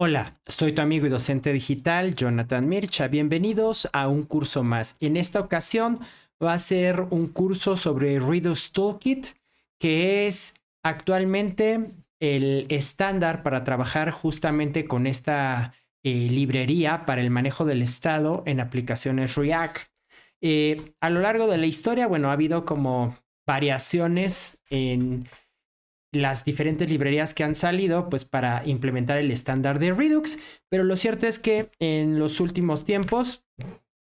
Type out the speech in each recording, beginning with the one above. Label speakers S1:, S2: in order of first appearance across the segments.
S1: Hola, soy tu amigo y docente digital Jonathan Mircha. Bienvenidos a un curso más. En esta ocasión va a ser un curso sobre Redux Toolkit, que es actualmente el estándar para trabajar justamente con esta eh, librería para el manejo del estado en aplicaciones React. Eh, a lo largo de la historia, bueno, ha habido como variaciones en las diferentes librerías que han salido pues para implementar el estándar de Redux, pero lo cierto es que en los últimos tiempos,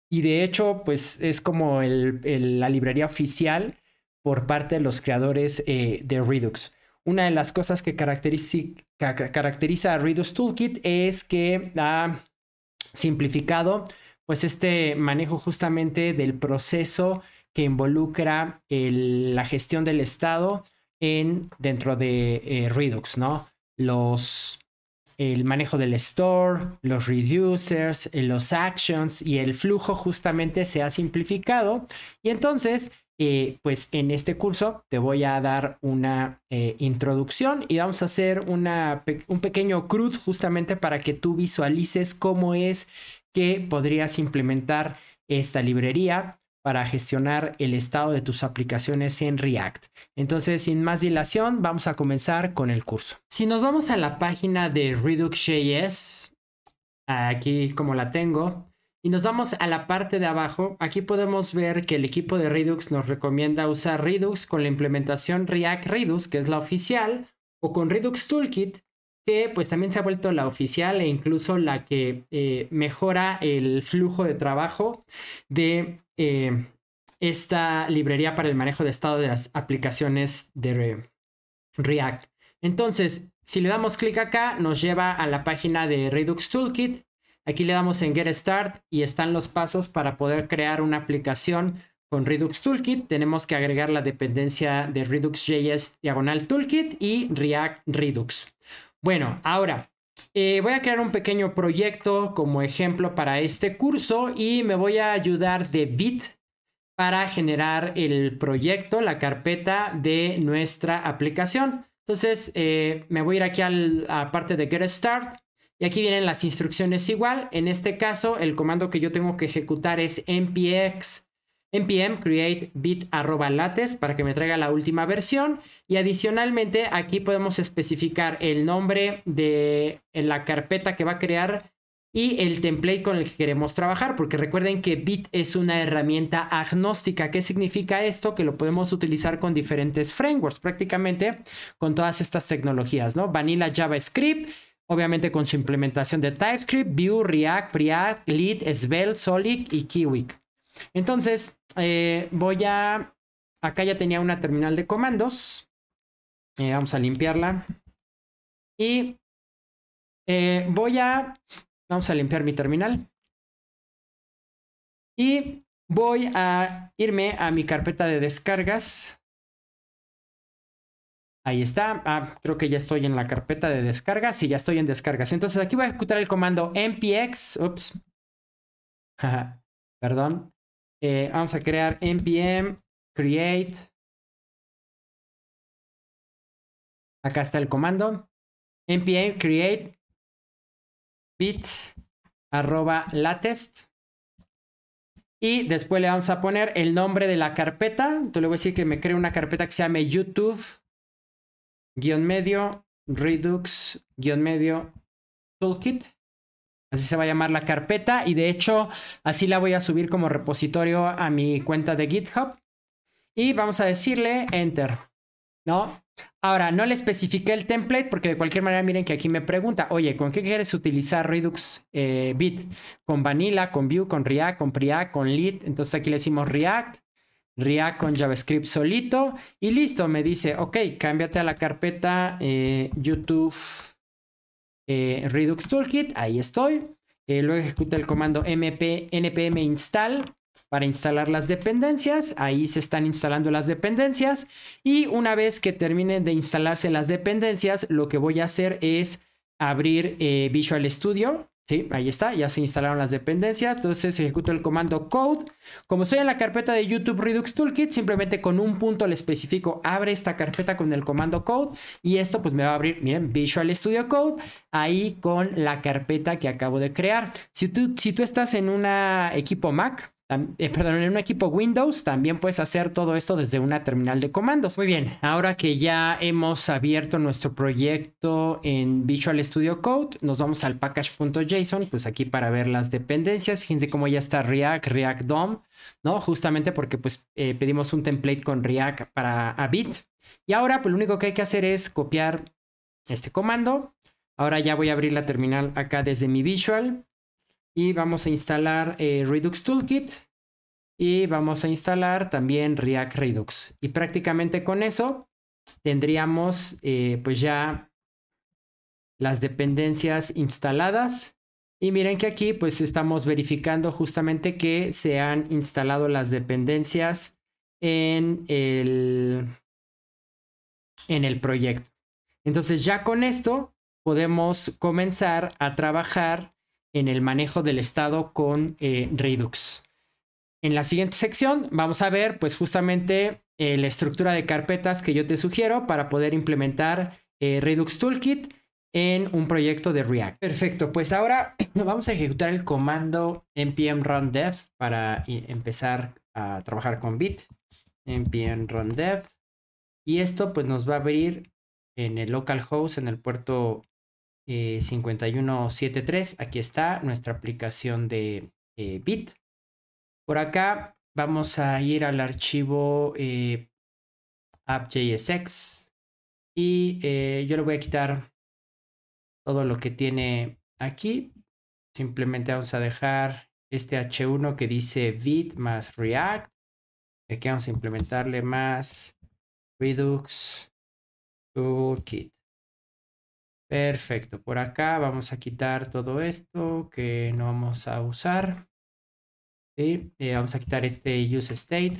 S1: y de hecho pues es como la librería oficial por parte de los creadores eh, de Redux. Una de las cosas que caracteriza, a Redux Toolkit es que ha simplificado pues este manejo justamente del proceso que involucra la gestión del estado, en, dentro de eh, Redux, ¿no? Los, el manejo del store, los reducers, eh, los actions y el flujo justamente se ha simplificado. Y entonces, eh, pues en este curso te voy a dar una introducción y vamos a hacer un pequeño CRUD justamente para que tú visualices cómo es que podrías implementar esta librería para gestionar el estado de tus aplicaciones en React. Entonces, sin más dilación, vamos a comenzar con el curso. Si nos vamos a la página de Redux.js, aquí como la tengo, y nos vamos a la parte de abajo, aquí podemos ver que el equipo de Redux nos recomienda usar Redux con la implementación React Redux, que es la oficial, o con Redux Toolkit, que pues también se ha vuelto la oficial e incluso la que eh, mejora el flujo de trabajo de eh, esta librería para el manejo de estado de las aplicaciones de React. Entonces, si le damos clic acá, nos lleva a la página de Redux Toolkit. Aquí le damos en Get Start y están los pasos para poder crear una aplicación con Redux Toolkit. Tenemos que agregar la dependencia de Redux.js diagonal toolkit y React Redux. Bueno, ahora eh, voy a crear un pequeño proyecto como ejemplo para este curso y me voy a ayudar de Bit para generar el proyecto, la carpeta de nuestra aplicación. Entonces eh, me voy a ir aquí a la parte de Get Start y aquí vienen las instrucciones igual. En este caso, el comando que yo tengo que ejecutar es npx npm create bit arroba lates para que me traiga la última versión y adicionalmente aquí podemos especificar el nombre de eh, la carpeta que va a crear y el template con el que queremos trabajar, porque recuerden que Bit es una herramienta agnóstica. ¿Qué significa esto? Que lo podemos utilizar con diferentes frameworks, prácticamente con todas estas tecnologías, ¿no? Vanilla JavaScript, obviamente con su implementación de TypeScript, Vue, React, Preact, Lead, Svelte, Solid y kiwi
S2: entonces, eh, voy a... Acá ya tenía una terminal de comandos. Eh, vamos a limpiarla. Y eh, voy a... Vamos a limpiar mi terminal. Y voy a irme a mi carpeta de descargas.
S1: Ahí está. Ah, creo que ya estoy en la carpeta de descargas. y ya estoy en descargas. Entonces aquí
S2: voy a ejecutar el comando npx. Ups. Perdón. Eh, vamos a crear npm create. Acá está el comando. npm create bit arroba latest. Y
S1: después le vamos a poner el nombre de la carpeta. Entonces le voy a decir que me cree una carpeta que se llame YouTube guión medio Redux guión medio Toolkit. Así se va a llamar la carpeta y de hecho así la voy a subir como repositorio a mi cuenta de GitHub. Y vamos a decirle enter, ¿no? Ahora, no le especifiqué el template porque de cualquier manera miren que aquí me pregunta, oye, ¿con qué quieres utilizar Redux eh, Bit? ¿Con Vanilla, con Vue, con React, con Preact, con Lit? Entonces aquí le decimos React, React con JavaScript solito y listo, me dice, ok, cámbiate a la carpeta eh, YouTube eh, Redux Toolkit, ahí estoy. Eh, luego ejecuta el comando mp, npm install para instalar las dependencias. Ahí se están instalando las dependencias. Y una vez que terminen de instalarse las dependencias, lo que voy a hacer es abrir eh, Visual Studio. Sí, ahí está, ya se instalaron las dependencias, entonces ejecuto el comando code. Como estoy en la carpeta de YouTube Redux Toolkit, simplemente con un punto le especifico, abre esta carpeta con el comando code y esto pues me va a abrir, miren, Visual Studio Code, ahí con la carpeta que acabo de crear. Si tú, si tú estás en un equipo Mac, eh, perdón, en un equipo Windows también puedes hacer todo esto desde una terminal de comandos. Muy bien, ahora que ya hemos abierto nuestro proyecto en Visual Studio Code, nos vamos al package.json, pues aquí para ver las dependencias. Fíjense cómo ya está React, React DOM, ¿no? Justamente porque pues eh, pedimos un template con React para Abit. Y ahora pues lo único que hay que hacer es copiar este comando. Ahora ya voy a abrir la terminal acá desde mi Visual y vamos a instalar eh, Redux Toolkit y vamos a instalar también React Redux. Y prácticamente con eso tendríamos eh, pues ya las dependencias instaladas. Y miren que aquí pues estamos verificando justamente que se han instalado las dependencias en el, en el proyecto. Entonces ya con esto podemos comenzar a trabajar en el manejo del estado con eh, Redux. En la siguiente sección vamos a ver pues justamente eh, la estructura de carpetas que yo te sugiero para poder implementar eh, Redux Toolkit en un proyecto de React. Perfecto, pues ahora vamos a ejecutar el comando npm run dev para empezar a trabajar con Bit. npm run dev y esto pues nos va a abrir en el localhost, en el puerto 5173. Eh, aquí está nuestra aplicación de eh, Bit. Por acá vamos a ir al archivo eh, app.jsx y eh, yo le voy a quitar todo lo que tiene aquí. Simplemente vamos a dejar este h1 que dice bit más
S2: react. Aquí vamos a implementarle más Redux Toolkit. Perfecto, por acá vamos a quitar todo esto que no vamos a usar. Eh, vamos a quitar este use state.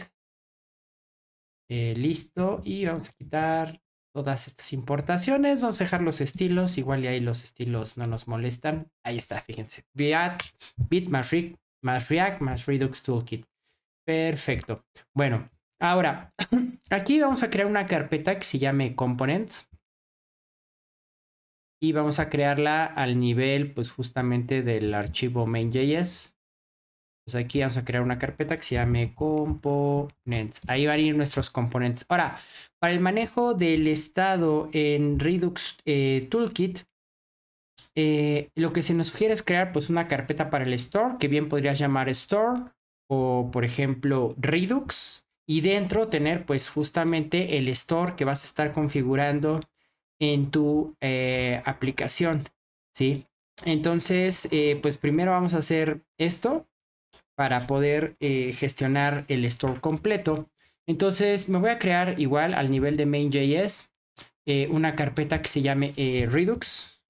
S2: Eh, listo, y vamos a quitar
S1: todas estas importaciones. Vamos a dejar los estilos, igual y ahí los estilos no nos molestan. Ahí está, fíjense. Beat, Bit más React más Redux Toolkit. Perfecto. Bueno, ahora aquí vamos a crear una carpeta que se llame Components y vamos a crearla al nivel pues justamente del archivo main.js. Pues aquí vamos a crear una carpeta que se llame components. Ahí van a ir nuestros componentes. Ahora, para el manejo del estado en Redux eh, Toolkit, eh, lo que se nos sugiere es crear pues una carpeta para el store, que bien podrías llamar store o por ejemplo Redux. Y dentro tener pues justamente el store que vas a estar configurando en tu eh, aplicación, ¿sí? Entonces, eh, pues primero vamos a hacer esto para poder eh, gestionar el store completo. Entonces, me voy a crear igual al nivel de main.js una carpeta que se llame Redux.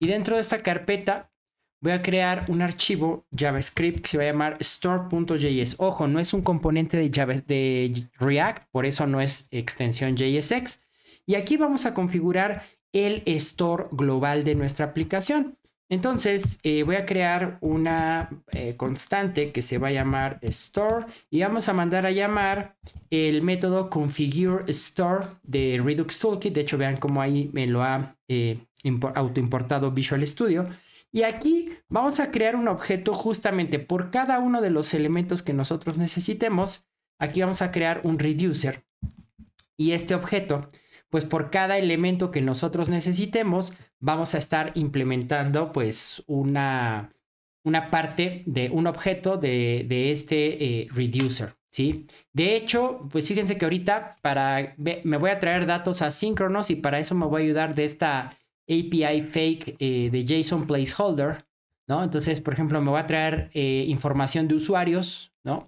S1: Y dentro de esta carpeta voy a crear un archivo JavaScript que se va a llamar store.js. Ojo, no es un componente de, de React, por eso no es extensión JSX, y aquí vamos a configurar el store global de nuestra aplicación. Entonces eh, voy a crear una eh, constante que se va a llamar store y vamos a mandar a llamar el método configure store de Redux Toolkit. De hecho, vean cómo ahí me lo ha eh, autoimportado Visual Studio. Y aquí vamos a crear un objeto justamente por cada uno de los elementos que nosotros necesitemos. Aquí vamos a crear un reducer y este objeto pues por cada elemento que nosotros necesitemos, vamos a estar implementando pues una, una parte de un objeto de, este eh, reducer, ¿sí? De hecho, pues fíjense que ahorita para, me voy a traer datos asíncronos y para eso me voy a ayudar de esta API fake eh, de JSON placeholder, ¿no? Entonces, por ejemplo, me voy a traer eh, información de usuarios, ¿no?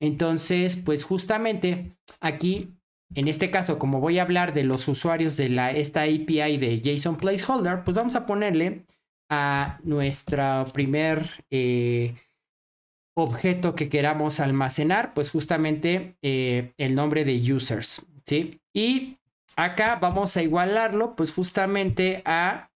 S1: Entonces, pues justamente aquí en este caso, como voy a hablar de los usuarios de esta API de JSON Placeholder, pues vamos a ponerle a nuestro primer eh, objeto que queramos almacenar, pues justamente eh, el nombre de users, ¿sí? Y acá vamos a igualarlo, pues justamente a,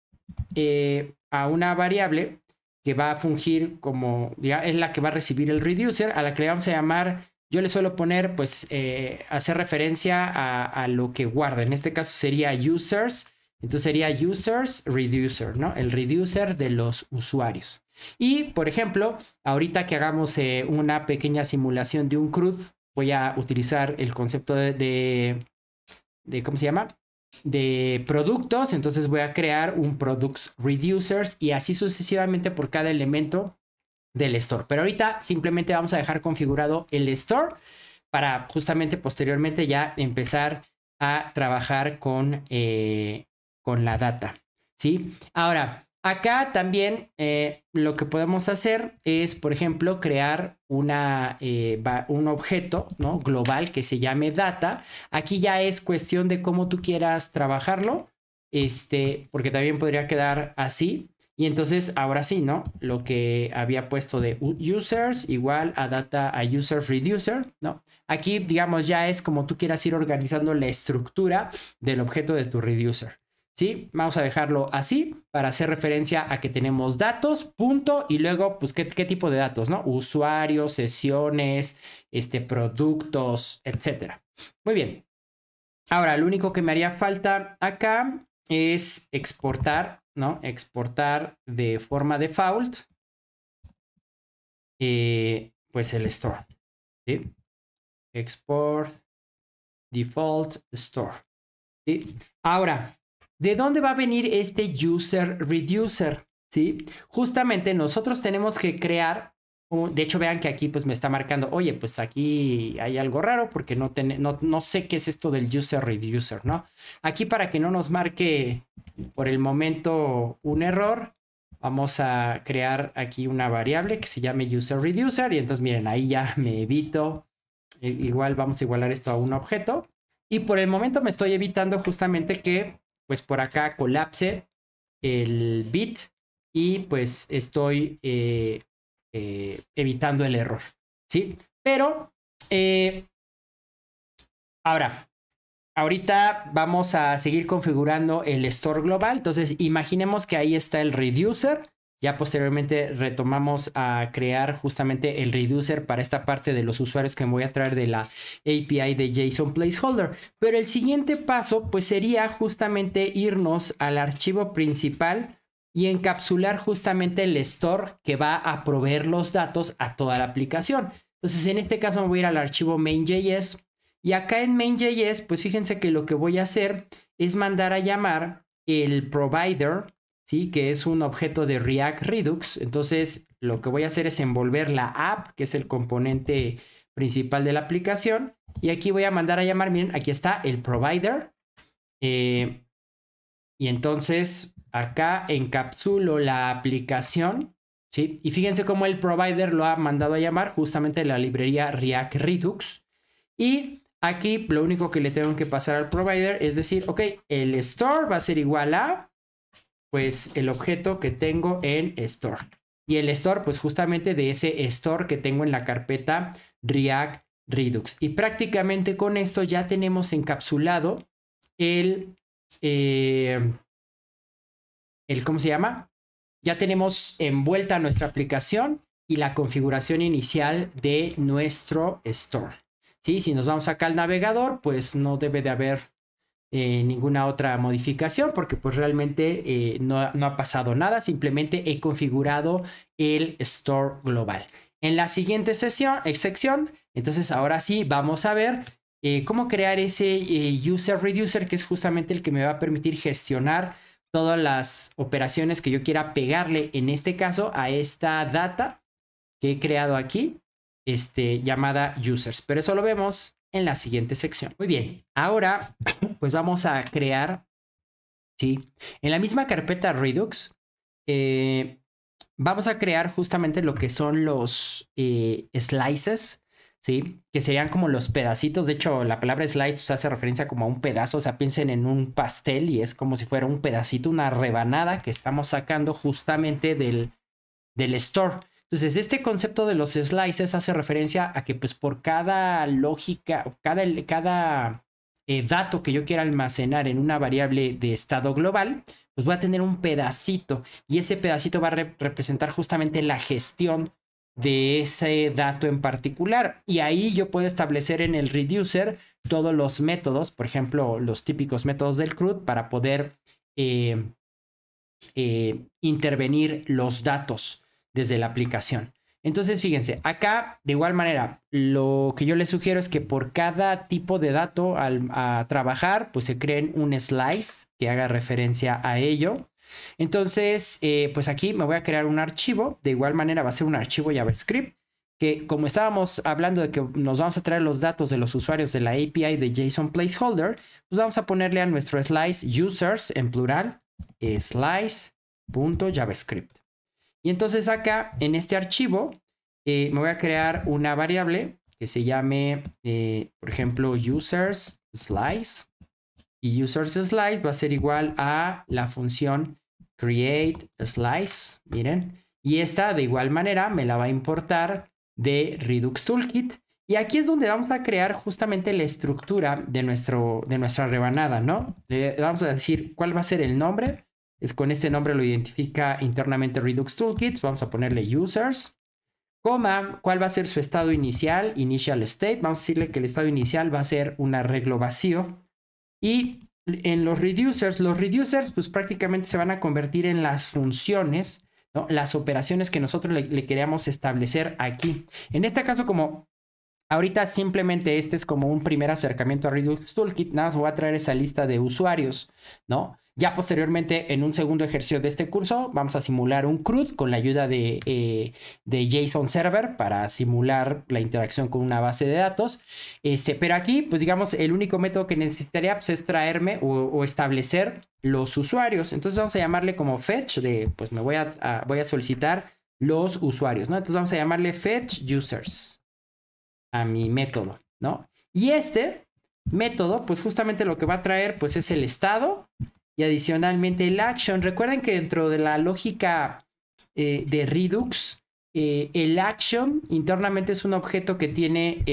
S1: eh, a una variable que va a fungir como, ya es la que va a recibir el reducer, a la que le vamos a llamar yo le suelo poner, pues, eh, hacer referencia a, lo que guarda. En este caso sería users. Entonces sería users reducer, ¿no? El reducer de los usuarios. Y, por ejemplo, ahorita que hagamos eh, una pequeña simulación de un CRUD, voy a utilizar el concepto de, de, ¿cómo se llama? De productos. Entonces voy a crear un products reducers y así sucesivamente por cada elemento del store. Pero ahorita simplemente vamos a dejar configurado el store para justamente posteriormente ya empezar a trabajar con, eh, con la data. ¿sí? Ahora, acá también eh, lo que podemos hacer es, por ejemplo, crear una, eh, un objeto ¿no? global que se llame data. Aquí ya es cuestión de cómo tú quieras trabajarlo. Este, porque también podría quedar así, y entonces ahora sí, ¿no? Lo que había puesto de users igual a data a user reducer, ¿no? Aquí, digamos, ya es como tú quieras ir organizando la estructura del objeto de tu reducer. ¿Sí? Vamos a dejarlo así para hacer referencia a que tenemos datos, punto, y luego, pues, ¿qué, tipo de datos, no? Usuarios, sesiones, este, productos, etcétera. Muy bien. Ahora, lo único que me haría
S2: falta acá
S1: es exportar ¿no? Exportar de forma
S2: default, y eh, pues el store. ¿sí? Export default store. ¿sí? Ahora, ¿de dónde va a venir este user reducer? ¿Sí?
S1: Justamente nosotros tenemos que crear de hecho, vean que aquí pues me está marcando, oye, pues aquí hay algo raro porque no, sé qué es esto del user reducer, ¿no? Aquí para que no nos marque por el momento un error, vamos a crear aquí una variable que se llame user reducer y entonces miren, ahí ya me evito, e-, igual vamos a igualar esto a un objeto y por el momento me estoy evitando justamente que pues por acá colapse el bit y pues
S2: estoy... Eh, eh, evitando el error. ¿Sí? Pero, eh, ahora, ahorita vamos
S1: a seguir configurando el store global. Entonces, imaginemos que ahí está el reducer. Ya posteriormente retomamos a crear justamente el reducer para esta parte de los usuarios que me voy a traer de la API de JSON placeholder. Pero el siguiente paso pues sería justamente irnos al archivo principal y encapsular justamente el store que va a proveer los datos a toda la aplicación. Entonces, en este caso me voy a ir al archivo main.js y acá en main.js, pues fíjense que lo que voy a hacer es mandar a llamar el provider, ¿sí? que es un objeto de React Redux. Entonces, lo que voy a hacer es envolver la app, que es el componente principal de la aplicación. Y aquí voy a mandar a llamar, miren, aquí está el provider. Eh, y entonces acá encapsulo la aplicación, ¿sí? Y fíjense cómo el provider lo ha mandado a llamar justamente la librería React Redux. Y aquí lo único que le tengo que pasar al provider es decir, ok, el store va a ser igual a, pues, el objeto que tengo en store. Y el store, pues justamente de ese store que tengo en la carpeta React Redux. Y prácticamente con esto ya tenemos encapsulado el... Eh, el, ¿cómo se llama? Ya tenemos envuelta nuestra aplicación y la configuración inicial de nuestro store. ¿Sí? Si nos vamos acá al navegador, pues no debe de haber eh, ninguna otra modificación porque pues realmente eh, no, ha pasado nada. Simplemente he configurado el store global. En la siguiente sesión, excepción. Eh, entonces ahora sí vamos a ver cómo crear ese user reducer que es justamente el que me va a permitir gestionar todas las operaciones que yo quiera pegarle, en este caso, a esta data que he creado aquí, este, llamada users. Pero eso lo vemos en la siguiente sección. Muy bien, ahora pues vamos a crear, ¿sí? En la misma carpeta Redux, eh, vamos a crear justamente lo que son los eh, slices que serían como los pedacitos, de hecho la palabra slice hace referencia como a un pedazo, o sea, piensen en un pastel y es como si fuera un pedacito, una rebanada que estamos sacando justamente del, del store. Entonces, este concepto de los slices hace referencia a que pues por cada lógica, cada, cada eh, dato que yo quiera almacenar en una variable de estado global, pues voy a tener un pedacito y ese pedacito va a representar justamente la gestión de ese dato en particular. Y ahí yo puedo establecer en el reducer todos los métodos, por ejemplo, los típicos métodos del CRUD para poder eh, eh, intervenir los datos desde la aplicación. Entonces, fíjense, acá de igual manera, lo que yo les sugiero es que por cada tipo de dato al, a trabajar, pues se creen un slice que haga referencia a ello. Entonces, eh, pues aquí me voy a crear un archivo. De igual manera va a ser un archivo JavaScript que como estábamos hablando de que nos vamos a traer los datos de los usuarios de la API de JSON placeholder, pues vamos a ponerle a nuestro slice users en plural eh, slice.javascript. Y entonces acá en este archivo eh, me voy a crear una variable que se llame, por ejemplo, users slice. Y users slice va a ser igual a la función create slice, miren. Y esta de igual manera me la va a importar de Redux Toolkit. Y aquí es donde vamos a crear justamente la estructura de, nuestro, de nuestra rebanada, ¿no? vamos a decir cuál va a ser el nombre. Es con este nombre lo identifica internamente Redux Toolkit. Vamos a ponerle users, coma, cuál va a ser su estado inicial, initial state. Vamos a decirle que el estado inicial va a ser un arreglo vacío. Y en los reducers, los reducers pues prácticamente se van a convertir en las funciones, ¿no? las operaciones que nosotros le, le queríamos establecer aquí. En este caso como ahorita simplemente este es como un primer acercamiento a Redux Toolkit, nada más voy a traer esa lista de usuarios, ¿no? Ya posteriormente, en un segundo ejercicio de este curso, vamos a simular un CRUD con la ayuda eh, de, JSON Server para simular la interacción con una base de datos. Este, pero aquí, pues digamos, el único método que necesitaría pues, es traerme o, establecer los usuarios. Entonces vamos a llamarle como fetch de, pues me voy a, voy a solicitar los usuarios, ¿no? Entonces vamos a llamarle fetch users a mi método, ¿no? Y este método, pues justamente lo que va a traer, pues es el estado y adicionalmente el action. Recuerden que dentro de la lógica eh, de Redux, eh, el action internamente es un objeto que tiene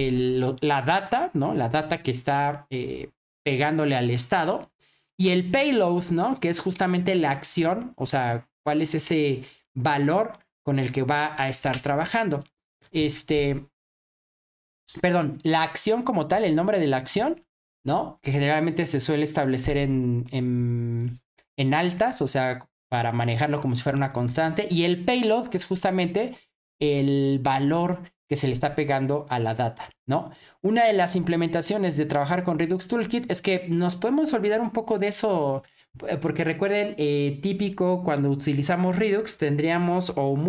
S1: la data, ¿no? La data que está eh, pegándole al estado. Y el payload, ¿no? Que es justamente la acción, o sea, cuál es ese valor con el que va a estar trabajando. Este, perdón, la acción como tal, el nombre de la acción ¿no? Que generalmente se suele establecer en, en, altas, o sea, para manejarlo como si fuera una constante, y el payload, que es justamente el valor que se le está pegando a la data, ¿no? Una de las implementaciones de trabajar con Redux Toolkit es que nos podemos olvidar un poco de eso, eh, porque recuerden, eh, típico cuando utilizamos Redux tendríamos o, un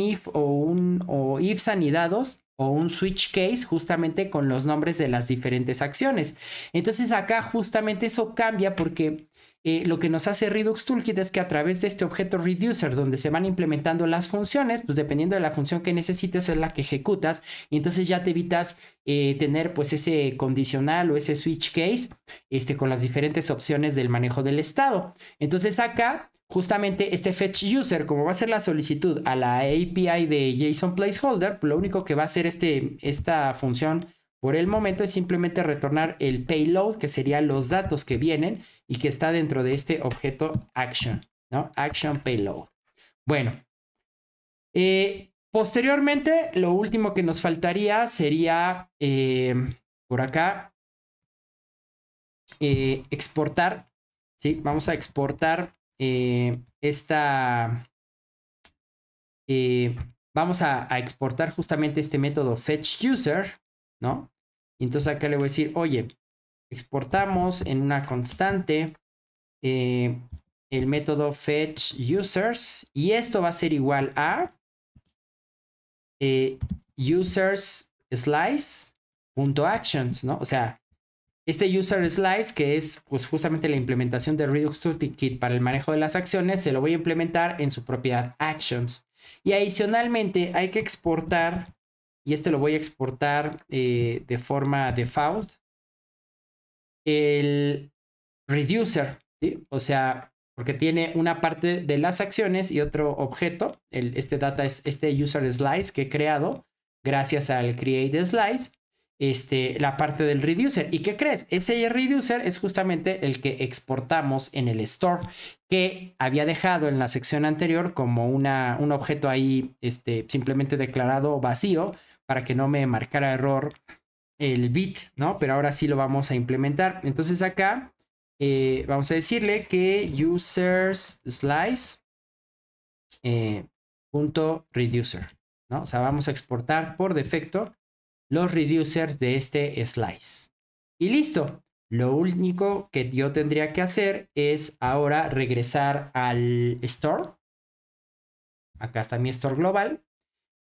S1: if o un o ifs anidados o un switch case justamente con los nombres de las diferentes acciones. Entonces acá justamente eso cambia porque eh, lo que nos hace Redux Toolkit es que a través de este objeto reducer, donde se van implementando las funciones, pues dependiendo de la función que necesites es la que ejecutas, y entonces ya te evitas eh, tener pues ese condicional o ese switch case este, con las diferentes opciones del manejo del estado. Entonces acá justamente este fetch user, como va a ser la solicitud a la API de JSON placeholder, pues lo único que va a hacer este, esta función por el momento es simplemente retornar el payload, que serían los datos que vienen y que está dentro de este objeto action, ¿no? Action payload. Bueno.
S2: Eh, posteriormente, lo último que nos faltaría sería, eh, por acá, eh, exportar, ¿sí? Vamos a exportar eh, esta...
S1: Eh, vamos a, exportar justamente este método fetch user, ¿no? entonces acá le voy a decir, oye, exportamos en una constante eh, el método fetch users y esto va a ser igual a users slice punto actions, ¿no? O sea, este user slice, que es pues, justamente la implementación de Redux Toolkit para el manejo de las acciones, se lo voy a implementar en su propiedad actions. Y adicionalmente hay que exportar, y este lo voy a exportar eh, de forma default, el reducer, o sea, porque tiene una parte de las acciones y otro objeto, este data es este user slice que he creado gracias al create slice este, la parte del reducer. ¿Y qué crees? Ese reducer es justamente el que exportamos en el store que había dejado en la sección anterior como una, un objeto ahí este, simplemente declarado vacío para que no me marcara error el bit, ¿no? Pero ahora sí lo vamos a implementar. Entonces acá eh, vamos a decirle que users slice eh, punto reducer, ¿no? O sea, vamos a exportar por defecto los reducers de este slice. Y listo. Lo único que yo tendría que hacer es ahora regresar al store. Acá está mi store global.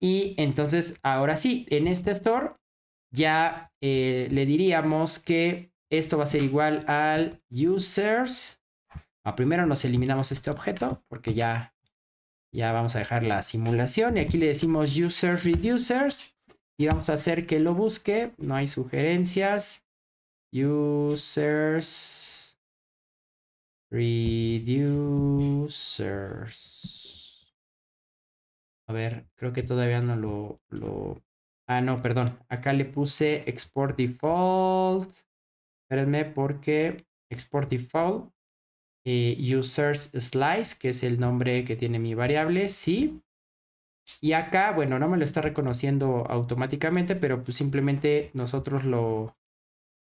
S1: Y entonces ahora sí, en este store ya eh, le diríamos que esto va a ser igual al users. a ah, primero nos eliminamos este objeto porque ya, ya vamos a dejar la simulación. Y aquí le decimos users reducers. Y vamos a hacer que lo busque.
S2: No hay sugerencias. Users. Reducers.
S1: A ver, creo que todavía no lo, lo... Ah, no, perdón. Acá le puse export default. Espérenme porque export default. Eh, users slice, que es el nombre que tiene mi variable. Sí. Y acá, bueno, no me lo está reconociendo automáticamente, pero pues simplemente
S2: nosotros lo,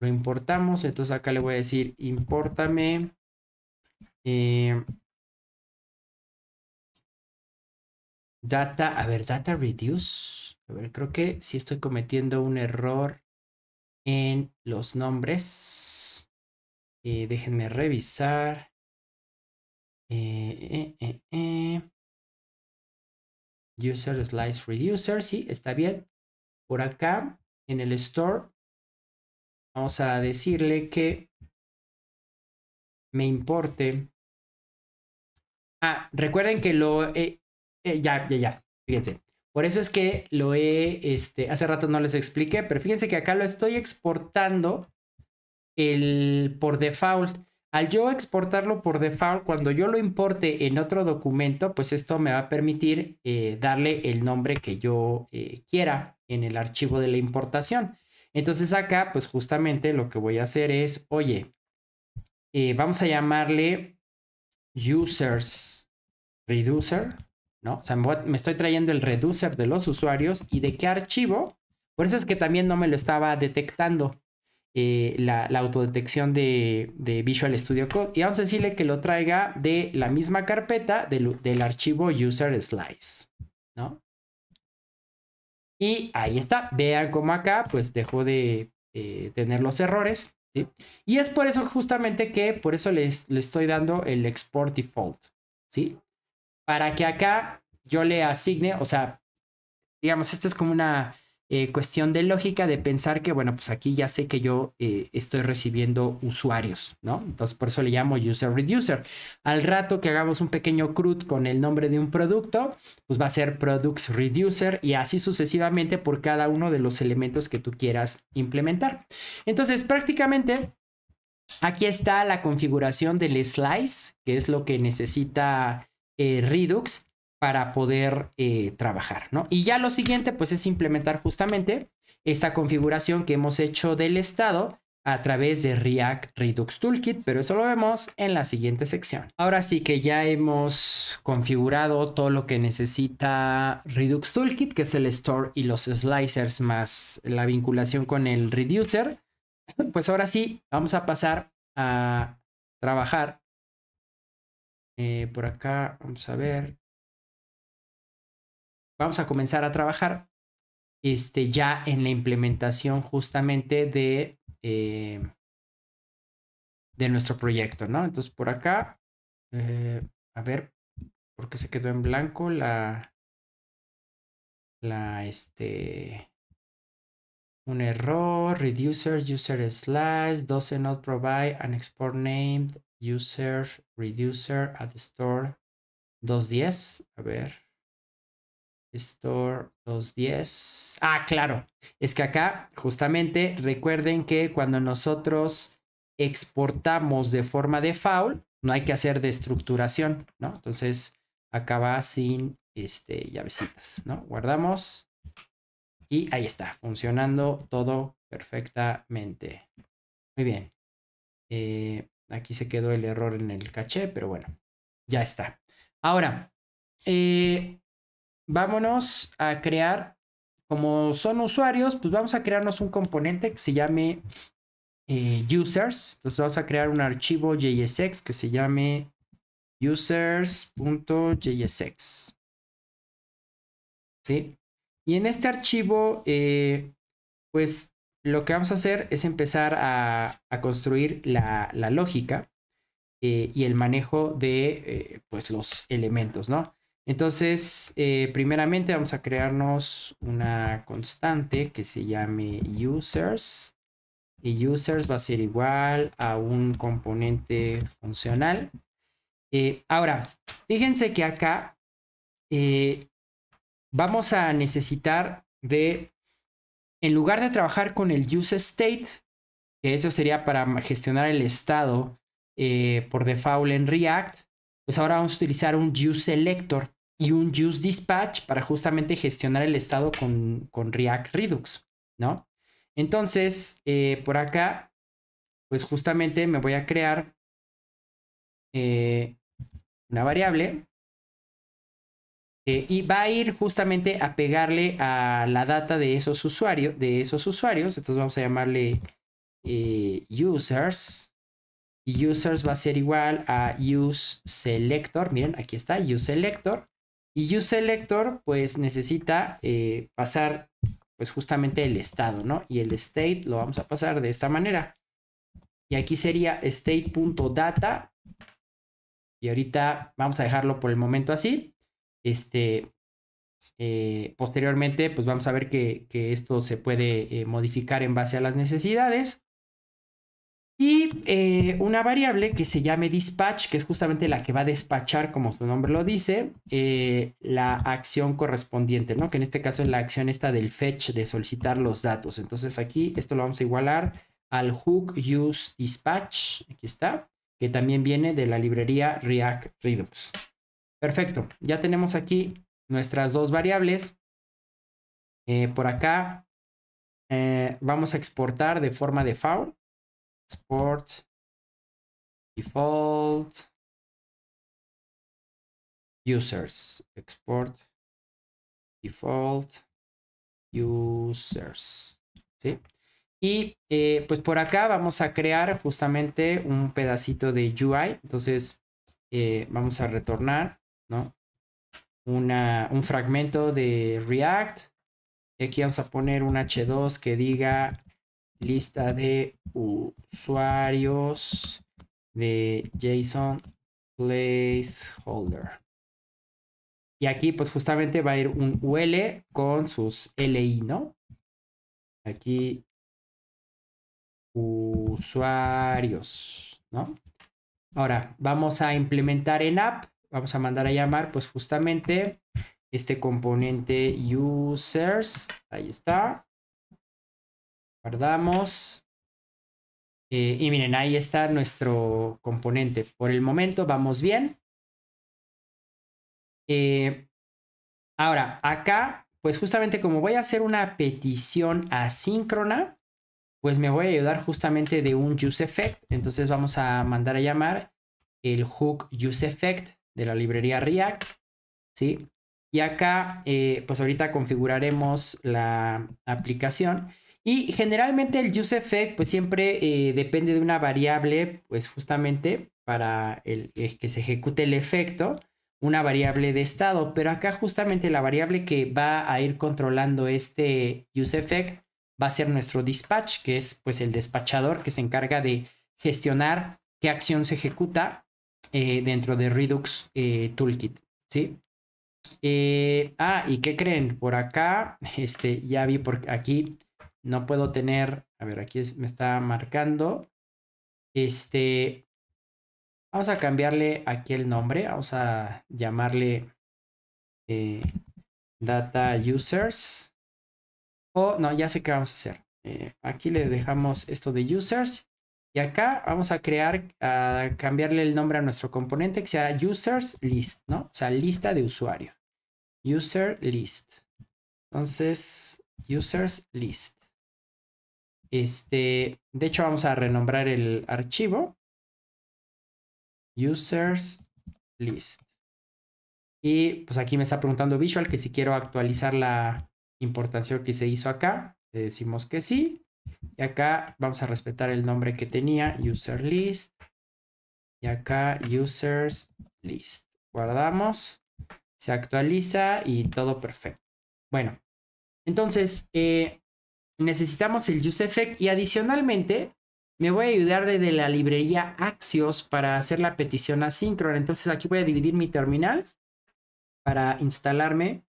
S2: lo importamos. Entonces acá le voy a decir, importame eh data, a ver, data reduce. A ver, creo que si estoy cometiendo un error en los nombres. Eh, déjenme revisar. Eh, eh, eh, eh. User Slice reducer sí, está bien. Por acá, en el store, vamos a decirle que me importe. Ah, recuerden que lo... he eh, ya, ya,
S1: ya, fíjense. Por eso es que lo he, este, hace rato no les expliqué, pero fíjense que acá lo estoy exportando el, por default. Al yo exportarlo por default, cuando yo lo importe en otro documento, pues esto me va a permitir eh, darle el nombre que yo eh, quiera en el archivo de la importación. Entonces acá, pues justamente lo que voy a hacer es, oye, eh, vamos a llamarle users reducer, ¿no? O sea, me, me estoy trayendo el reducer de los usuarios y de qué archivo. Por eso es que también no me lo estaba detectando eh, la, autodetección de, Visual Studio Code. Y vamos a decirle que lo traiga de la misma carpeta del, archivo user slice, Y ahí está. Vean cómo acá, pues dejó de eh, tener los errores. Y es por eso justamente que, por eso les, estoy dando el export default, ¿sí? Para que acá yo le asigne, o sea, digamos, esto es como una eh, cuestión de lógica de pensar que, bueno, pues aquí ya sé que yo eh, estoy recibiendo usuarios, ¿no? Entonces por eso le llamo user reducer. Al rato que hagamos un pequeño CRUD con el nombre de un producto, pues va a ser products reducer y así sucesivamente por cada uno de los elementos que tú quieras implementar. Entonces prácticamente aquí está la configuración del slice, que es lo que necesita eh, Redux para poder eh, trabajar, ¿no? Y ya lo siguiente, pues es implementar justamente esta configuración que hemos hecho del estado a través de React Redux Toolkit, pero eso lo vemos en la siguiente sección. Ahora sí que ya hemos configurado todo lo que necesita Redux Toolkit, que es el store y los slicers más la vinculación con el
S2: reducer. Pues ahora sí, vamos a pasar a trabajar. Eh, por acá, vamos a ver, vamos a comenzar a trabajar este, ya en la implementación justamente de, eh, de nuestro proyecto, ¿no? Entonces por acá, eh, a ver, porque se quedó en blanco la, la, este, un error, reducer, user slice, 12. not provide an export named user
S1: reducer at the store 210, a ver. Store 210. Ah, claro. Es que acá, justamente, recuerden que cuando nosotros exportamos de forma de no hay que hacer de estructuración ¿no? Entonces, acaba sin este, llavecitas, ¿no? Guardamos. Y ahí está, funcionando todo
S2: perfectamente. Muy bien. Eh, aquí se quedó el error en el caché, pero bueno, ya está. Ahora, eh,
S1: vámonos a crear, como son usuarios, pues vamos a crearnos un componente que se llame eh, users. Entonces vamos a crear un archivo JSX que
S2: se llame users.jsx. ¿Sí? Y en este archivo, eh, pues lo
S1: que vamos a hacer es empezar a, construir la, lógica eh, y el manejo de pues los elementos, ¿no? Entonces, eh, primeramente vamos a crearnos una constante que se llame users. Y users va a ser igual a un componente funcional. Eh, ahora, fíjense que acá eh, vamos a necesitar de, en lugar de trabajar con el useState, que eso sería para gestionar el estado por default en React, pues ahora vamos a utilizar un useSelector y un use dispatch para justamente gestionar el estado con, con React Redux, ¿no? Entonces,
S2: eh, por acá, pues justamente me voy a crear eh, una variable eh, y va a
S1: ir justamente a pegarle a la data de esos usuarios, de esos usuarios, entonces vamos a llamarle users y users va a ser igual a use selector, miren, aquí está use selector y selector pues necesita eh, pasar pues justamente el estado, ¿no? Y el state lo vamos a pasar de esta manera. Y aquí sería state.data. Y ahorita vamos a dejarlo por el momento así. Este, eh, posteriormente, pues vamos a ver que, esto se puede eh, modificar en base a las necesidades y eh, una variable que se llame dispatch, que es justamente la que va a despachar, como su nombre lo dice, eh, la acción correspondiente, ¿no? Que en este caso es la acción esta del fetch, de solicitar los datos. Entonces aquí esto lo vamos a igualar al hook use dispatch, aquí está, que también viene de
S2: la librería React Redux. Perfecto, ya tenemos aquí nuestras dos variables. Eh, por acá vamos a exportar de forma de default export, default, users, export, default, users.
S1: Y eh, pues por acá vamos a crear justamente un pedacito de UI. Entonces eh, vamos a retornar, ¿no? Una, un fragmento de React. Aquí vamos a poner un H2 que diga lista de usuarios de JSON
S2: placeholder. Y aquí pues justamente va a ir un UL con sus LI, ¿no? Aquí usuarios, ¿no? Ahora
S1: vamos a implementar en app, vamos a mandar a llamar pues justamente este componente users, ahí está,
S2: Guardamos. Eh, y miren, ahí está nuestro componente. Por el momento vamos bien. Eh, ahora, acá, pues justamente como voy a hacer una petición asíncrona,
S1: pues me voy a ayudar justamente de un use effect Entonces vamos a mandar a llamar el hook use effect de la librería React. ¿sí? Y acá, eh, pues ahorita configuraremos la aplicación. Y generalmente el use effect pues siempre eh, depende de una variable pues justamente para el, eh, que se ejecute el efecto, una variable de estado, pero acá justamente la variable que va a ir controlando este use effect va a ser nuestro dispatch, que es pues el despachador que se encarga de gestionar qué acción se ejecuta eh, dentro de Redux Toolkit, ¿sí? ah, ¿y qué creen? Por acá, este, ya vi por aquí no puedo tener, a ver, aquí me está marcando. Este, vamos a cambiarle aquí el nombre, vamos a llamarle eh, data users. O no, ya sé qué vamos a hacer. Eh, aquí le dejamos esto de users. Y acá vamos a crear, a cambiarle el nombre a nuestro componente que sea users list, ¿no? O sea, lista de usuario. User
S2: list. Entonces, users list. Este, de hecho, vamos a renombrar el archivo. Users list. Y pues aquí me está preguntando Visual que si
S1: quiero actualizar la importación que se hizo acá. Le decimos que sí. Y acá vamos a respetar el nombre que tenía, user list. Y acá users list. Guardamos. Se actualiza y todo perfecto. Bueno, entonces, eh, necesitamos el use effect y adicionalmente me voy a ayudar de la librería Axios para hacer la petición
S2: asíncrona. Entonces aquí voy a dividir mi terminal para instalarme.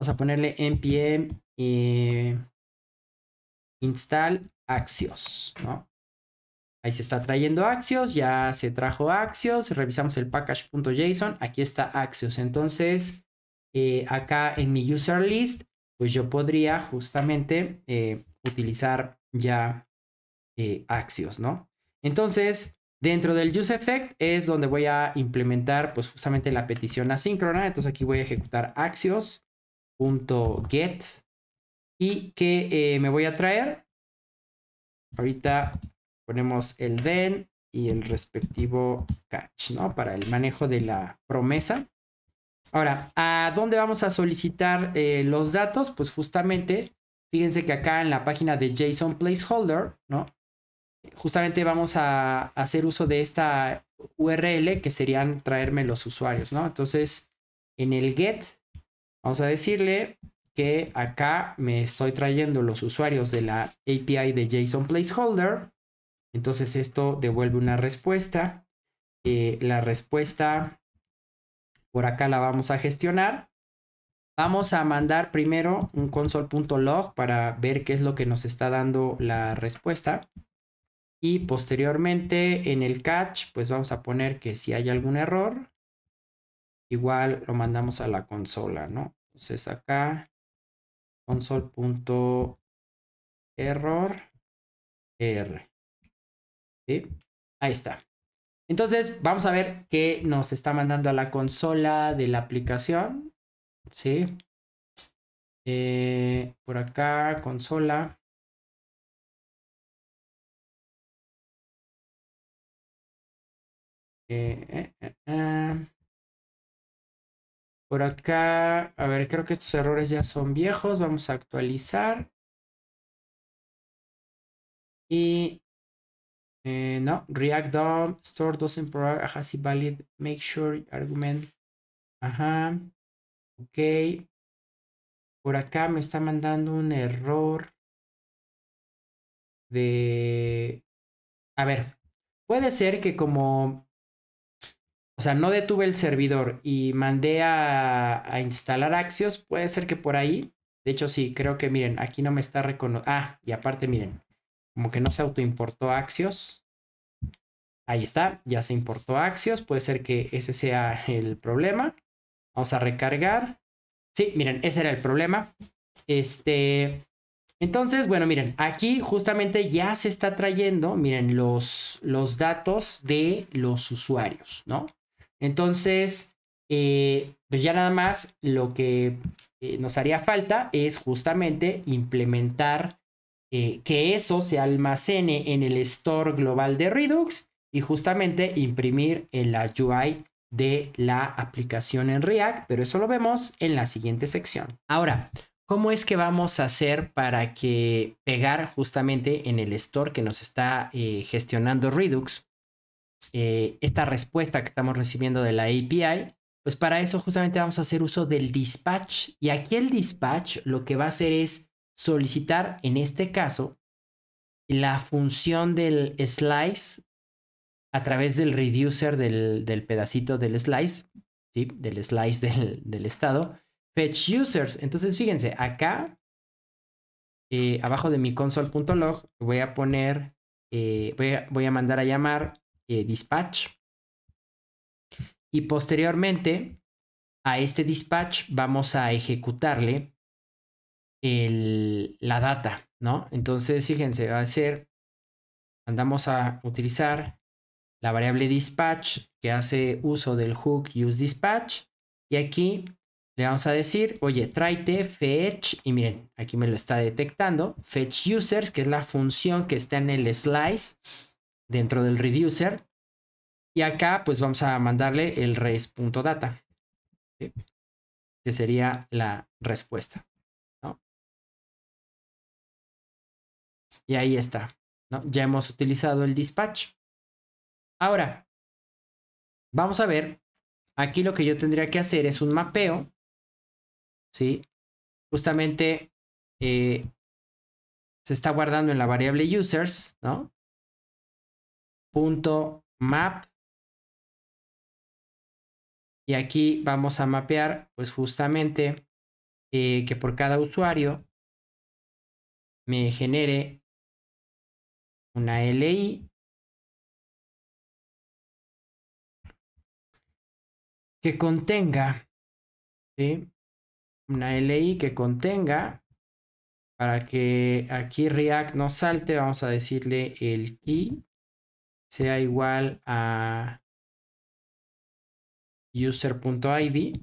S2: Vamos a ponerle npm eh, install
S1: Axios, Ahí se está trayendo Axios, ya se trajo Axios, revisamos el package.json, aquí está Axios. Entonces, eh, acá en mi user list pues yo podría justamente eh, utilizar ya eh, Axios, ¿no? Entonces, dentro del use effect es donde voy a implementar pues justamente la petición asíncrona. Entonces aquí voy a ejecutar
S2: axios.get y que eh, me voy a traer. Ahorita ponemos el then y el respectivo catch,
S1: ¿no? Para el manejo de la promesa. Ahora, ¿a dónde vamos a solicitar eh, los datos? Pues justamente, fíjense que acá en la página de JSON Placeholder, ¿no? Justamente vamos a hacer uso de esta URL que serían traerme los usuarios, ¿no? Entonces, en el get, vamos a decirle que acá me estoy trayendo los usuarios de la API de JSON Placeholder. Entonces, esto devuelve una respuesta. Eh, la respuesta por acá la vamos a gestionar. Vamos a mandar primero un console.log para ver qué es lo que nos está dando la respuesta. Y posteriormente en el catch, pues vamos a poner que si
S2: hay algún error, igual lo mandamos a la consola, ¿no? Entonces acá, console.error, R. ¿Sí? Ahí está. Entonces, vamos a ver qué nos está mandando a la consola de la aplicación. Sí. Eh, por acá, consola. Eh, eh, por acá, a ver, creo que estos errores ya son viejos. Vamos a actualizar. Y eh, no, React DOM, store doesn't provide a si valid, make sure argument. Ajá. Ok. Por acá me está mandando un error de... A ver, puede ser que como...
S1: O sea, no detuve el servidor y mandé a, a instalar Axios. Puede ser que por ahí. De hecho, sí, creo que miren, aquí no me está reconociendo. Ah, y aparte, miren. Como que no se autoimportó Axios. Ahí está, ya se importó Axios. Puede ser que ese sea el problema. Vamos a recargar. Sí, miren, ese era el problema. Este, entonces, bueno, miren, aquí justamente ya se está trayendo, miren, los, los datos de los usuarios, ¿no? Entonces, eh, pues ya nada más lo que eh, nos haría falta es justamente implementar eh, que eso se almacene en el store global de Redux y justamente imprimir en la UI de la aplicación en React, pero eso lo vemos en la siguiente sección. Ahora, ¿cómo es que vamos a hacer para que pegar justamente en el store que nos está eh, gestionando Redux eh, esta respuesta que estamos recibiendo de la API? Pues para eso justamente vamos a hacer uso del dispatch y aquí el dispatch lo que va a hacer es solicitar, en este caso, la función del slice a través del reducer del, pedacito del slice, del slice del, estado, fetch users. Entonces, fíjense, acá, eh, abajo de mi console.log, voy a poner, eh, voy, a, mandar a llamar eh, dispatch. Y posteriormente, a este dispatch vamos a ejecutarle
S2: el, la data, ¿no? Entonces, fíjense, va a ser, andamos a utilizar la variable dispatch que
S1: hace uso del hook use dispatch y aquí le vamos a decir, oye, tráete fetch y miren, aquí me lo está detectando, fetch users, que es la función que está en el slice dentro del reducer y acá pues vamos
S2: a mandarle el res.data, que sería la respuesta. Y ahí está. ¿no? Ya hemos utilizado el dispatch. Ahora, vamos a ver. Aquí lo que yo tendría que hacer es un mapeo. ¿Sí? Justamente eh, se está guardando en la variable users, ¿no? Punto map. Y aquí vamos a mapear, pues justamente, eh, que por cada usuario me genere una LI que contenga, una LI que contenga, para que aquí React no salte, vamos a decirle el key sea igual a user.id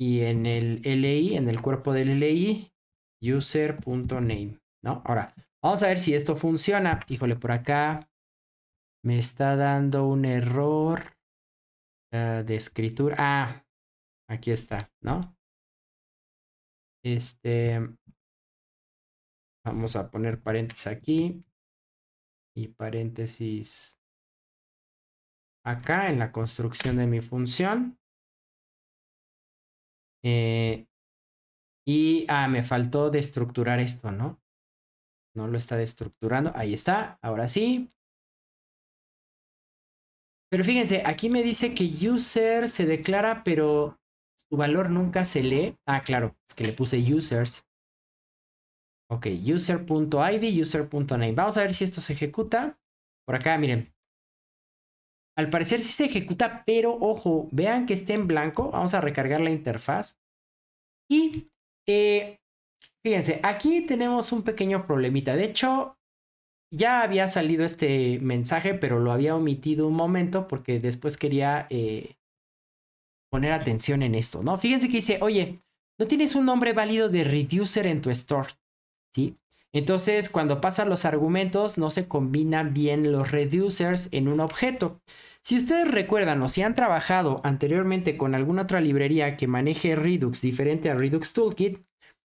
S2: y en el LI, en el cuerpo del LI, user.name, ¿no? Ahora, Vamos a ver si esto funciona. Híjole, por acá me está dando un error eh, de escritura. Ah, aquí está, ¿no? Este, vamos a poner paréntesis aquí y paréntesis acá en la construcción de mi función. Eh, y, ah, me faltó de estructurar esto, ¿no? No lo está destructurando. Ahí está. Ahora sí. Pero fíjense, aquí me dice que user se declara, pero su valor nunca se lee. Ah, claro, es que le puse users. Ok, user.id, user.name. Vamos a ver si esto se ejecuta. Por acá, miren. Al parecer sí se
S1: ejecuta, pero ojo, vean que está en blanco. Vamos a recargar la interfaz. Y eh, Fíjense, aquí tenemos un pequeño problemita. De hecho, ya había salido este mensaje, pero lo había omitido un momento porque después quería eh, poner atención en esto, ¿no? Fíjense que dice, oye, no tienes un nombre válido de reducer en tu store, Entonces, cuando pasan los argumentos, no se combinan bien los reducers en un objeto. Si ustedes recuerdan o si han trabajado anteriormente con alguna otra librería que maneje Redux diferente a Redux Toolkit,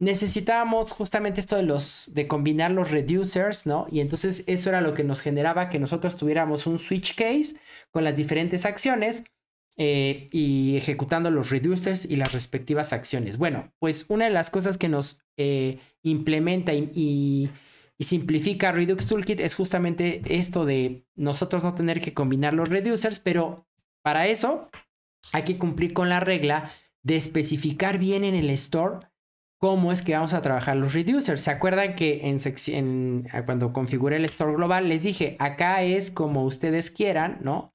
S1: necesitábamos justamente esto de los de combinar los reducers, ¿no? Y entonces eso era lo que nos generaba que nosotros tuviéramos un switch case con las diferentes acciones eh, y ejecutando los reducers y las respectivas acciones. Bueno, pues una de las cosas que nos eh, implementa y, y simplifica Redux Toolkit es justamente esto de nosotros no tener que combinar los reducers, pero para eso hay que cumplir con la regla de especificar bien en el store cómo es que vamos a trabajar los reducers. ¿Se acuerdan que en, cuando configuré el store global les dije, acá es como ustedes quieran, ¿no?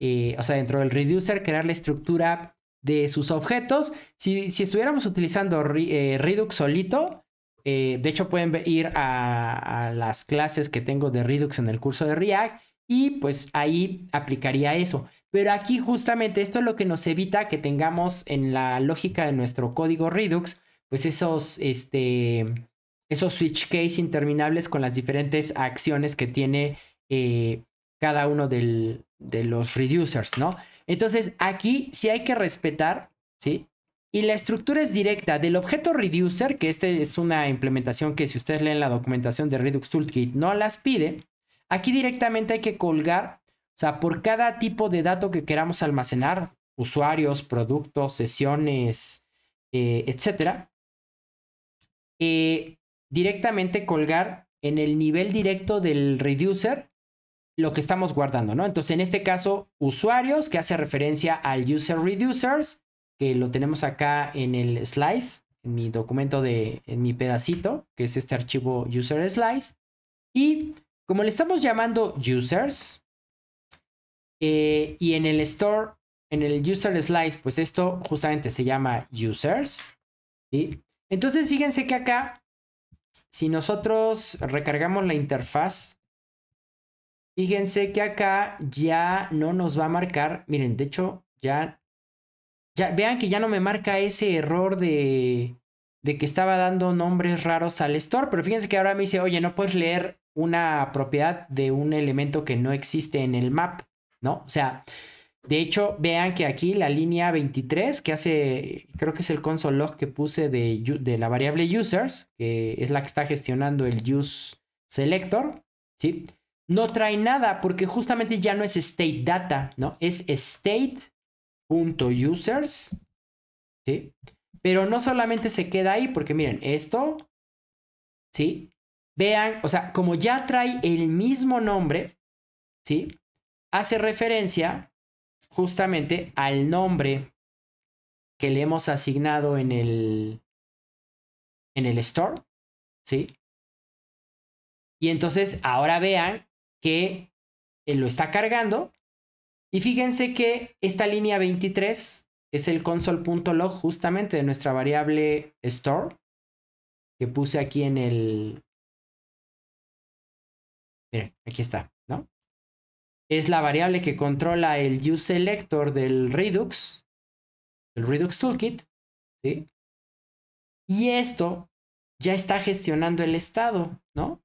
S1: Eh, o sea, dentro del reducer crear la estructura de sus objetos. Si, estuviéramos utilizando eh, Redux solito, eh, de hecho pueden ir a, a las clases que tengo de Redux en el curso de React y pues ahí aplicaría eso. Pero aquí justamente esto es lo que nos evita que tengamos en la lógica de nuestro código Redux pues esos, este, esos switch case interminables con las diferentes acciones que tiene eh, cada uno de los reducers, ¿no? Entonces aquí sí hay que respetar, ¿sí? Y la estructura es directa del objeto reducer, que esta es una implementación que si ustedes leen la documentación de Redux Toolkit no las pide, aquí directamente hay que colgar, o sea, por cada tipo de dato que queramos almacenar, usuarios, productos, sesiones, eh, etcétera, eh, directamente colgar en el nivel directo del reducer lo que estamos guardando, ¿no? Entonces, en este caso, usuarios, que hace referencia al user reducers, que lo tenemos acá en el slice, en mi documento de, en mi pedacito, que es este archivo user slice. Y como le estamos llamando users, eh, y en el store, en el user slice, pues esto justamente se llama users, Y entonces, fíjense que acá, si nosotros recargamos la interfaz, fíjense que acá ya no nos va a marcar. Miren, de hecho, ya, ya vean que ya no me marca ese error de, de que estaba dando nombres raros al store, pero fíjense que ahora me dice, oye, no puedes leer una propiedad de un elemento que no existe en el map, ¿no? O sea, de hecho, vean que aquí la línea 23, que hace, creo que es el console log que puse de, de la variable users, que es la que está gestionando el use selector, ¿sí? No trae nada porque justamente ya no es state data, ¿no? Es
S2: state.users, ¿sí? Pero no solamente se queda ahí, porque miren, esto, ¿sí? Vean, o sea, como ya trae el mismo nombre, ¿sí? Hace referencia justamente al nombre que le hemos asignado en el, en el store, ¿sí? Y entonces ahora vean que eh, lo está cargando y fíjense que esta línea 23
S1: es el console.log justamente de nuestra variable
S2: store que puse aquí en el... Miren, aquí está es la variable que controla el useSelector del Redux, el Redux Toolkit, Y esto ya está gestionando el estado, ¿no?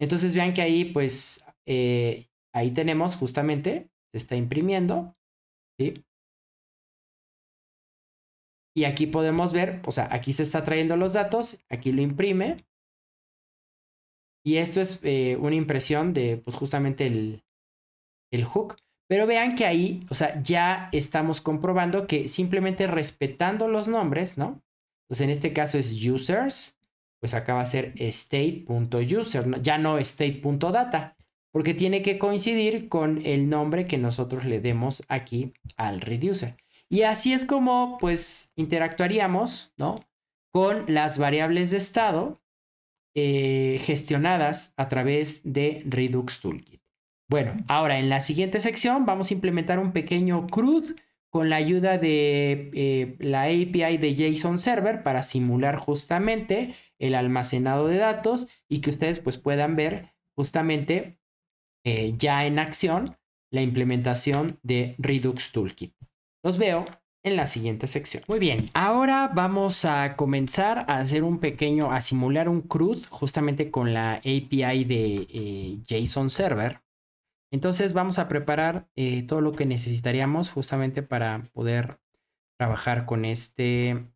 S2: Entonces vean que ahí, pues, eh, ahí tenemos justamente, se está imprimiendo, ¿sí? Y aquí podemos ver, o sea, aquí se está trayendo los datos, aquí lo imprime. Y esto es eh,
S1: una impresión de, pues, justamente el, el hook. Pero vean que ahí, o sea, ya estamos comprobando que simplemente respetando los nombres, ¿no? Entonces pues en este caso es users, pues acá va a ser state.user, ya no state.data, porque tiene que coincidir con el nombre que nosotros le demos aquí al reducer. Y así es como pues interactuaríamos, ¿no? Con las variables de estado eh, gestionadas a través de Redux Toolkit. Bueno, ahora en la siguiente sección vamos a implementar un pequeño CRUD con la ayuda de eh, la API de JSON Server para simular justamente el almacenado de datos y que ustedes pues puedan ver justamente eh, ya en acción la implementación de Redux Toolkit. Los veo en la siguiente sección. Muy bien, ahora vamos a comenzar a hacer un pequeño, a simular un CRUD justamente con la API de eh, JSON Server. Entonces vamos a preparar eh, todo lo que necesitaríamos justamente para poder trabajar con este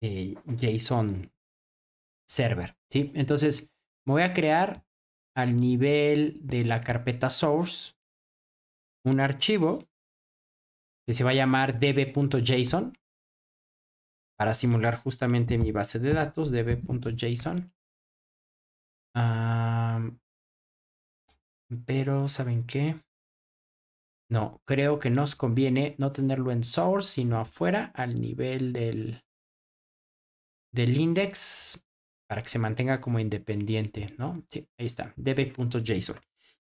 S1: eh,
S2: JSON server. ¿sí? Entonces me voy a crear al nivel de la carpeta source un archivo que se va a llamar db.json para simular justamente mi base de datos db.json. Pero, ¿saben qué? No, creo que nos conviene no tenerlo en source, sino afuera al nivel del,
S1: del index para que se mantenga como independiente, ¿no? Sí, ahí está, db.json.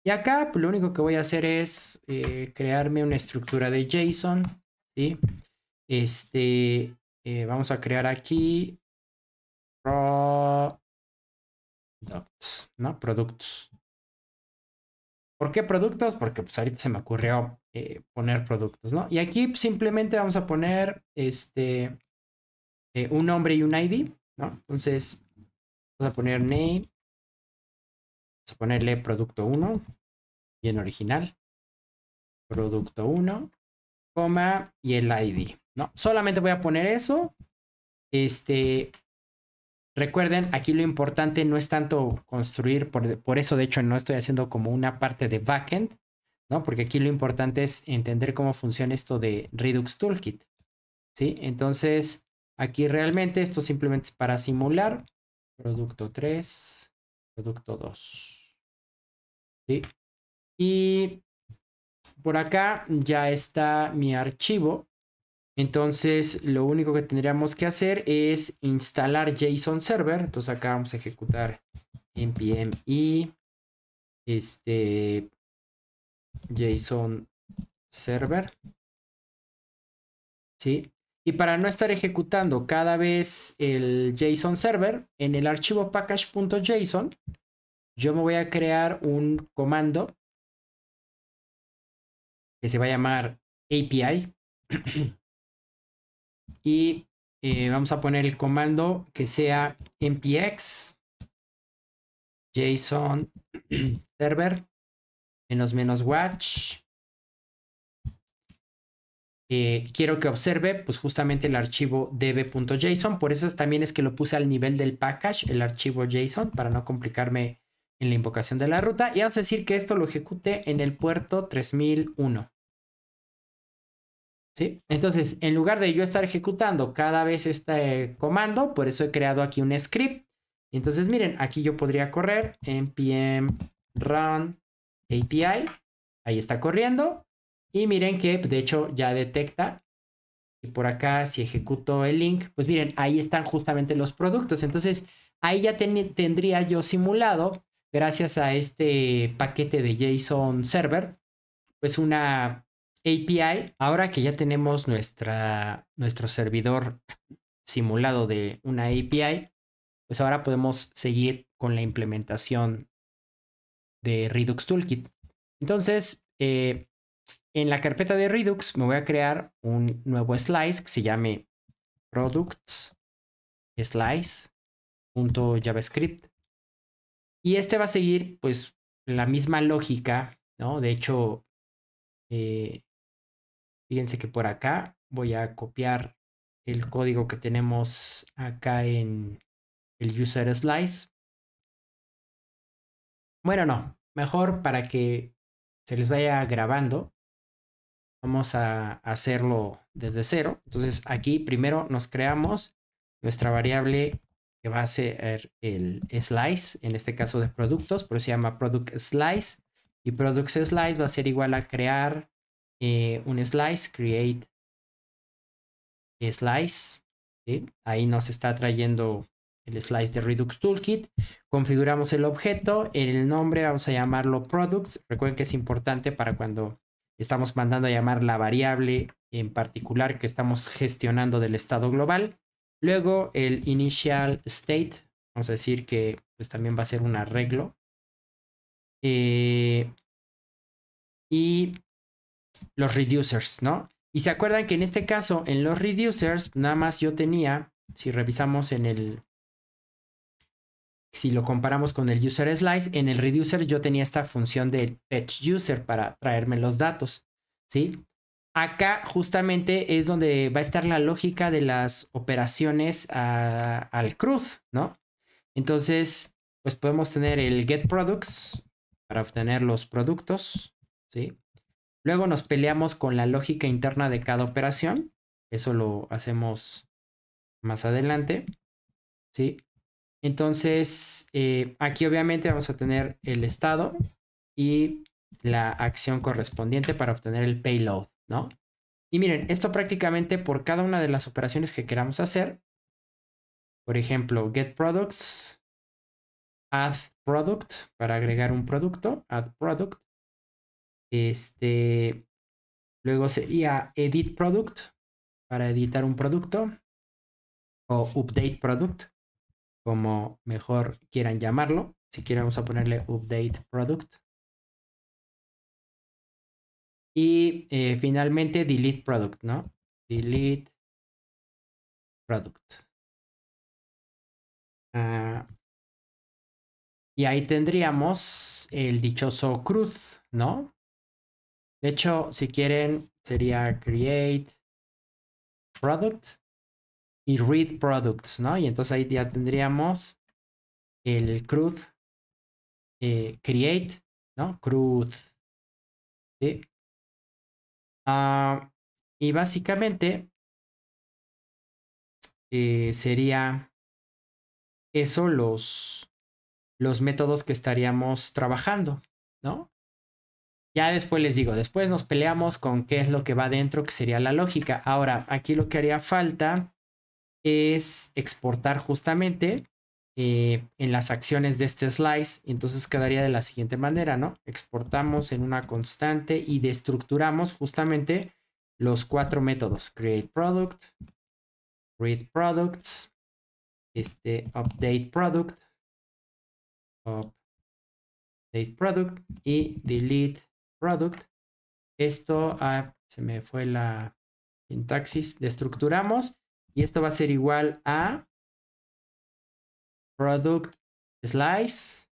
S1: Y acá pues, lo único que voy a hacer es eh, crearme una estructura de
S2: JSON, ¿sí? Este, eh, vamos a crear aquí products, ¿no? Productos. ¿Por qué productos? Porque pues, ahorita se me ocurrió eh, poner productos, ¿no? Y aquí simplemente vamos a poner este eh, un nombre y un ID, ¿no? Entonces, vamos a poner name, vamos a ponerle producto 1, y en original, producto 1, coma y el ID, ¿no? Solamente voy a poner eso. Este,
S1: Recuerden, aquí lo importante no es tanto construir, por, eso de hecho no estoy haciendo como una parte de backend, ¿no? Porque aquí lo importante es entender cómo funciona esto de Redux Toolkit, ¿sí? Entonces, aquí realmente esto simplemente
S2: es para simular producto 3, producto 2, Y por acá ya está
S1: mi archivo entonces lo único que tendríamos que hacer es instalar JSON Server. Entonces acá vamos a ejecutar npm y
S2: este JSON Server. ¿Sí? Y para no estar ejecutando cada vez el JSON server, en el archivo package.json, yo me voy a crear un comando que se va a llamar API. y eh, vamos a poner el comando que sea npx json server menos menos watch
S1: eh, quiero que observe pues justamente el archivo db.json por eso también es que lo puse al nivel del package el archivo json para no complicarme en la invocación de la ruta y vamos a decir que esto lo ejecute en el puerto 3001 entonces, en lugar de yo estar ejecutando cada vez este comando, por eso he creado aquí un script. Entonces, miren, aquí yo podría correr npm run API. Ahí está corriendo. Y miren que, de hecho, ya detecta. Y por acá, si ejecuto el link, pues miren, ahí están justamente los productos. Entonces, ahí ya tendría yo simulado, gracias a este paquete de JSON Server, pues una API, ahora que ya tenemos nuestra, nuestro servidor simulado de una API, pues ahora podemos seguir con la implementación de Redux Toolkit. Entonces, eh, en la carpeta de Redux me voy
S2: a crear un nuevo slice que se llame products slice.javascript. Y este va a seguir pues la misma lógica, ¿no? De hecho, eh, Fíjense que por acá voy a copiar el código que tenemos acá en el user slice. Bueno, no, mejor para que se les vaya grabando, vamos a
S1: hacerlo desde cero. Entonces aquí primero nos creamos nuestra variable que va a ser el slice, en este caso de productos, pero se llama product slice. Y product slice va a ser igual a crear eh, un slice, create slice. Ahí nos está trayendo el slice de Redux Toolkit. Configuramos el objeto, el nombre vamos a llamarlo products. Recuerden que es importante para cuando estamos mandando a llamar la variable en particular que estamos gestionando del estado global. Luego el
S2: initial state, vamos a decir que pues también va a ser un arreglo. Eh, y los reducers, ¿no?
S1: Y se acuerdan que en este caso, en los reducers, nada más yo tenía, si revisamos en el, si lo comparamos con el user slice, en el reducer yo tenía esta función de fetch user para traerme los datos, ¿sí? Acá justamente es donde va a estar la lógica de las operaciones al cruz ¿no? Entonces, pues podemos tener el get products para obtener los productos, ¿sí? Luego nos peleamos con la lógica interna de cada operación. Eso lo hacemos más adelante. ¿Sí? Entonces, eh, aquí obviamente vamos a tener el estado y la acción correspondiente para obtener el payload, ¿no? Y miren, esto prácticamente por cada una de las operaciones que queramos hacer.
S2: Por ejemplo, get products, add product para agregar un producto, add product. Este, luego sería edit product para editar un producto o update product, como mejor quieran llamarlo. Si quieren vamos a ponerle update product. Y eh, finalmente delete product, ¿no? Delete product. Ah. y ahí tendríamos el dichoso cruz, ¿no? De hecho, si quieren, sería create product y read products, ¿no? Y entonces ahí ya tendríamos el CRUD eh, create, ¿no? CRUD. Ah, y básicamente eh, sería eso los, los métodos que estaríamos trabajando,
S1: ¿no? Ya después les digo, después nos peleamos con qué es lo que va dentro, que sería la lógica. Ahora, aquí lo que haría falta es exportar justamente eh, en las acciones de este slice. Entonces quedaría de la siguiente manera, ¿no? Exportamos en una constante y destructuramos justamente
S2: los cuatro métodos. Create product, read product, este, update product, update product y delete product. Esto, ah, se me fue la sintaxis, destructuramos y esto va a ser igual a product slice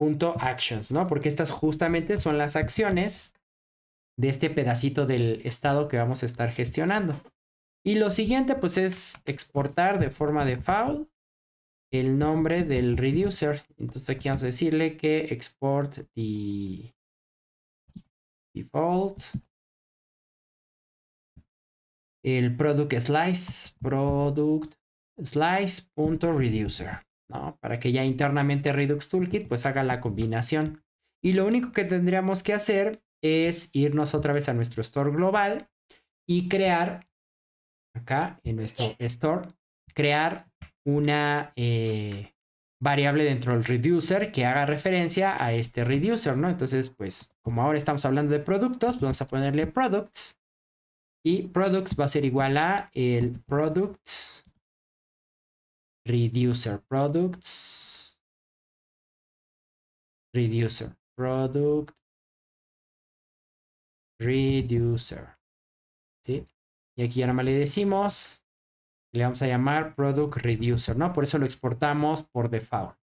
S2: punto actions, ¿no? Porque estas justamente son las acciones de este pedacito del
S1: estado que vamos a estar gestionando. Y lo siguiente, pues, es exportar de forma
S2: default el nombre del reducer. Entonces aquí vamos a decirle que export the Default. El product slice, product
S1: slice.reducer, ¿no? Para que ya internamente Redux Toolkit pues haga la combinación. Y lo único que tendríamos que hacer es irnos otra vez a nuestro store global
S2: y crear,
S1: acá en nuestro store, crear una, eh, variable dentro del reducer que haga referencia a este reducer, ¿no? Entonces, pues, como ahora estamos hablando de productos, pues vamos a ponerle products.
S2: Y products va a ser igual a el product reducer, products reducer, product reducer. ¿Sí? Y aquí ahora más le decimos le vamos a llamar Product Reducer, ¿no? Por eso lo exportamos por default.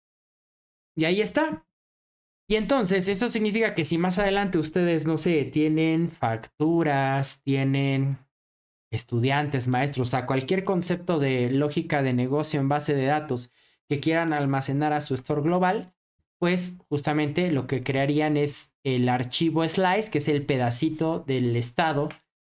S2: Y ahí está.
S1: Y entonces, eso significa que si más adelante ustedes, no sé, tienen facturas, tienen estudiantes, maestros, o sea, cualquier concepto de lógica de negocio en base de datos que quieran almacenar a su store global, pues justamente lo que crearían es el archivo slice, que es el pedacito del estado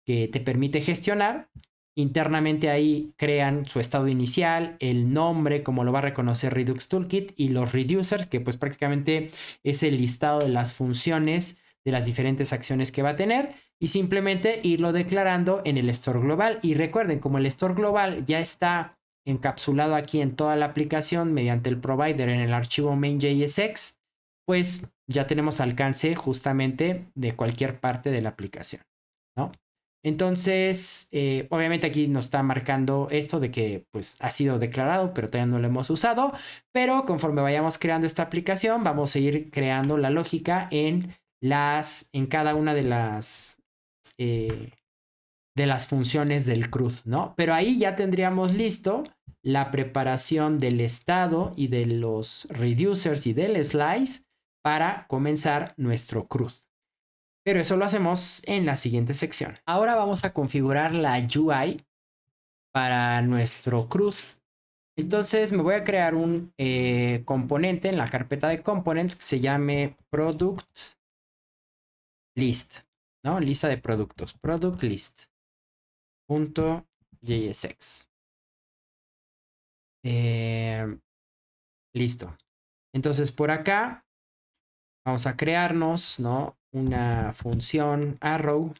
S1: que te permite gestionar, Internamente ahí crean su estado inicial, el nombre, como lo va a reconocer Redux Toolkit, y los reducers, que pues prácticamente es el listado de las funciones de las diferentes acciones que va a tener y simplemente irlo declarando en el store global. Y recuerden, como el store global ya está encapsulado aquí en toda la aplicación mediante el provider en el archivo main.jsx, pues ya tenemos alcance justamente de cualquier parte de la aplicación, ¿no? Entonces, eh, obviamente aquí nos está marcando esto de que pues ha sido declarado, pero todavía no lo hemos usado. Pero conforme vayamos creando esta aplicación, vamos a ir creando la lógica en las, en cada una de las, eh, de las funciones del cruz. ¿no? Pero ahí ya tendríamos listo la preparación del estado y de los reducers y del slice para comenzar nuestro cruz. Pero eso lo hacemos en la siguiente sección. Ahora vamos a configurar la UI para nuestro cruz. Entonces me voy a crear un eh, componente en la carpeta de components que se llame
S2: product list, ¿no? Lista de productos, product list. Punto .jsx. Eh, listo. Entonces por acá vamos a crearnos, ¿no? una función arrow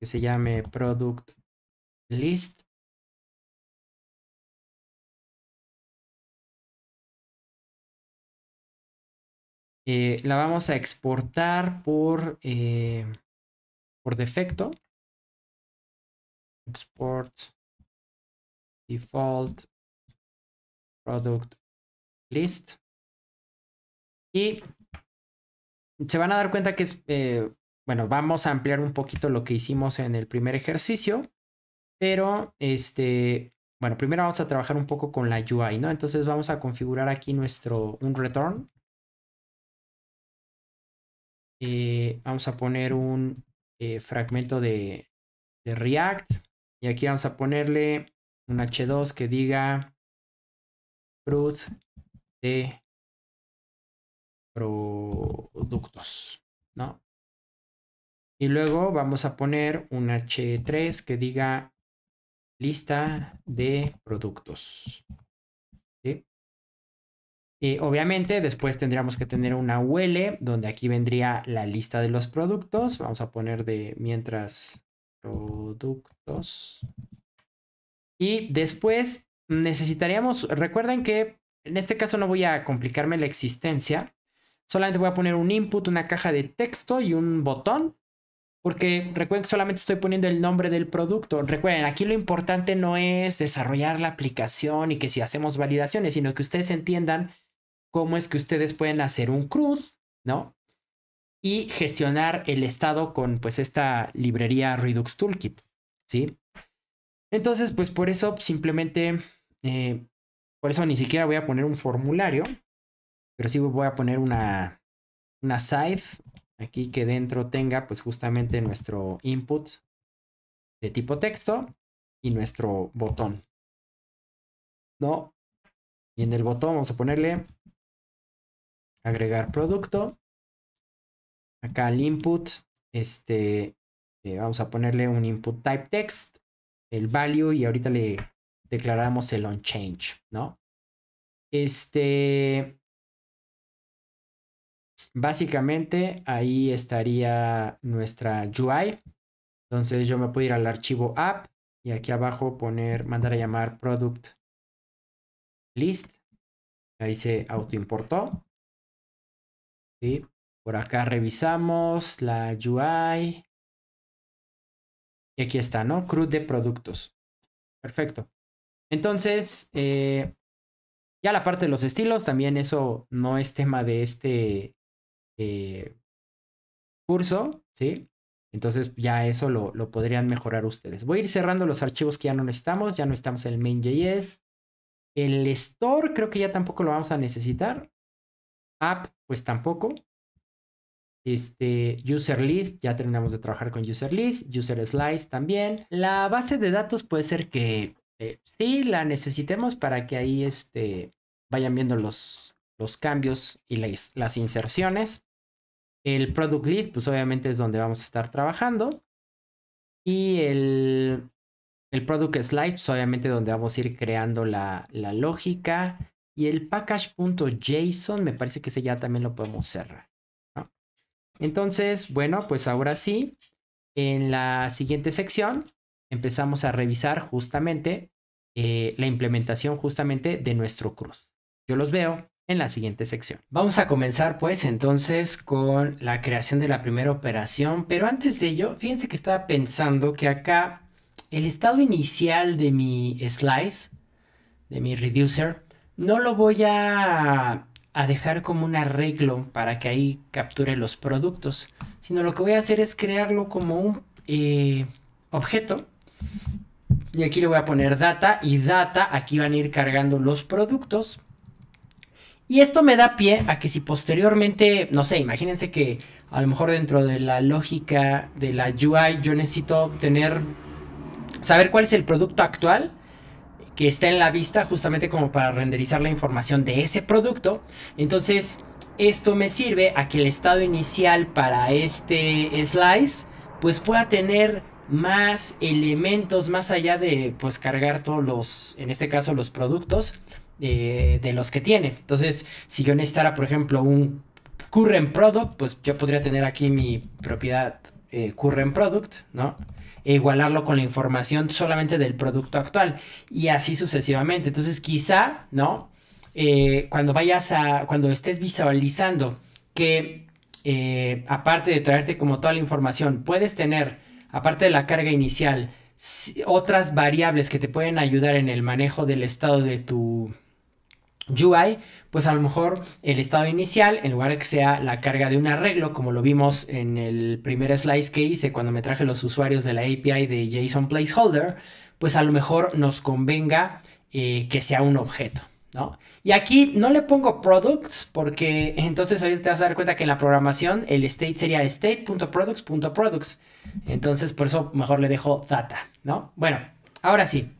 S2: que se llame product list. Eh, la vamos a exportar por, eh, por defecto. Export default product list. Y se van a dar cuenta que es, eh, bueno, vamos a ampliar un poquito
S1: lo que hicimos en el primer ejercicio, pero este, bueno, primero vamos a trabajar un poco con la UI, ¿no? Entonces vamos a configurar aquí nuestro, un return.
S2: Eh, vamos a poner un eh, fragmento de, React y aquí vamos a ponerle un H2 que diga Cruz de productos, ¿no? Y luego vamos a poner un H3 que diga lista de productos. Y obviamente después tendríamos que
S1: tener una UL donde aquí vendría la lista de los productos. Vamos a poner de mientras productos. Y después necesitaríamos, recuerden que en este caso no voy a complicarme la existencia, Solamente voy a poner un input, una caja de texto y un botón. Porque recuerden que solamente estoy poniendo el nombre del producto. Recuerden, aquí lo importante no es desarrollar la aplicación y que si hacemos validaciones, sino que ustedes entiendan cómo es que ustedes pueden hacer un CRUD, ¿no? Y gestionar el estado con pues esta librería Redux Toolkit, ¿sí? Entonces, pues por eso simplemente, eh, por eso ni siquiera voy a poner un formulario, pero sí voy a poner una, una side aquí que dentro tenga pues justamente nuestro
S2: input de tipo texto y nuestro botón. ¿No? Y en el botón vamos a ponerle agregar producto. Acá el input, este, eh, vamos a ponerle un input type text, el value y ahorita le declaramos el on change, ¿no? Este, Básicamente ahí estaría nuestra UI. Entonces yo me puedo ir al archivo app y aquí abajo poner, mandar a llamar product list. Ahí se autoimportó. y Por acá revisamos la UI. Y aquí está, ¿no? Cruz de productos. Perfecto.
S1: Entonces, eh, ya la parte de los estilos, también eso no es tema de este eh, curso, ¿sí? Entonces ya eso lo, podrían mejorar ustedes. Voy a ir cerrando los archivos que ya no necesitamos. Ya no estamos en el main.js. El store creo que ya tampoco lo vamos a necesitar. App, pues tampoco. Este, user list, ya terminamos de trabajar con user list. User slice también. La base de datos puede ser que eh, sí la necesitemos para que ahí este, vayan viendo los, los cambios y las, las inserciones. El product list, pues obviamente es donde vamos a estar trabajando. Y el, product slide, pues obviamente donde vamos a ir creando la, lógica. Y el package.json, me parece que ese ya también lo podemos cerrar. Entonces, bueno, pues ahora sí, en la siguiente sección empezamos a revisar justamente eh, la implementación justamente de nuestro cruz. Yo los veo en la siguiente sección. Vamos a comenzar pues entonces con la creación de la primera operación, pero antes de ello, fíjense que estaba pensando que acá el estado inicial de mi slice, de mi reducer, no lo voy a, dejar como un arreglo para que ahí capture los productos, sino lo que voy a hacer es crearlo como un eh, objeto y aquí le voy a poner data y data aquí van a ir cargando los productos y esto me da pie a que si posteriormente, no sé, imagínense que a lo mejor dentro de la lógica de la UI yo necesito tener, saber cuál es el producto actual que está en la vista justamente como para renderizar la información de ese producto. Entonces, esto me sirve a que el estado inicial para este slice pues pueda tener más elementos más allá de pues cargar todos los en este caso los productos eh, de, los que tiene. Entonces, si yo necesitara, por ejemplo, un current product, pues yo podría tener aquí mi propiedad eh, current product, ¿no? E igualarlo con la información solamente del producto actual y así sucesivamente. Entonces, quizá, ¿no? Eh, cuando vayas a, cuando estés visualizando que aparte de traerte como toda la información, puedes tener, aparte de la carga inicial, otras variables que te pueden ayudar en el manejo del estado de tu, UI, pues a lo mejor el estado inicial, en lugar de que sea la carga de un arreglo, como lo vimos en el primer slice que hice cuando me traje los usuarios de la API de JSON Placeholder, pues a lo mejor nos convenga eh, que sea un objeto. ¿no? Y aquí no le pongo products porque entonces ahorita te vas a dar cuenta que en la programación el state sería state.products.products. Entonces por eso mejor le dejo data, ¿no? Bueno, ahora sí,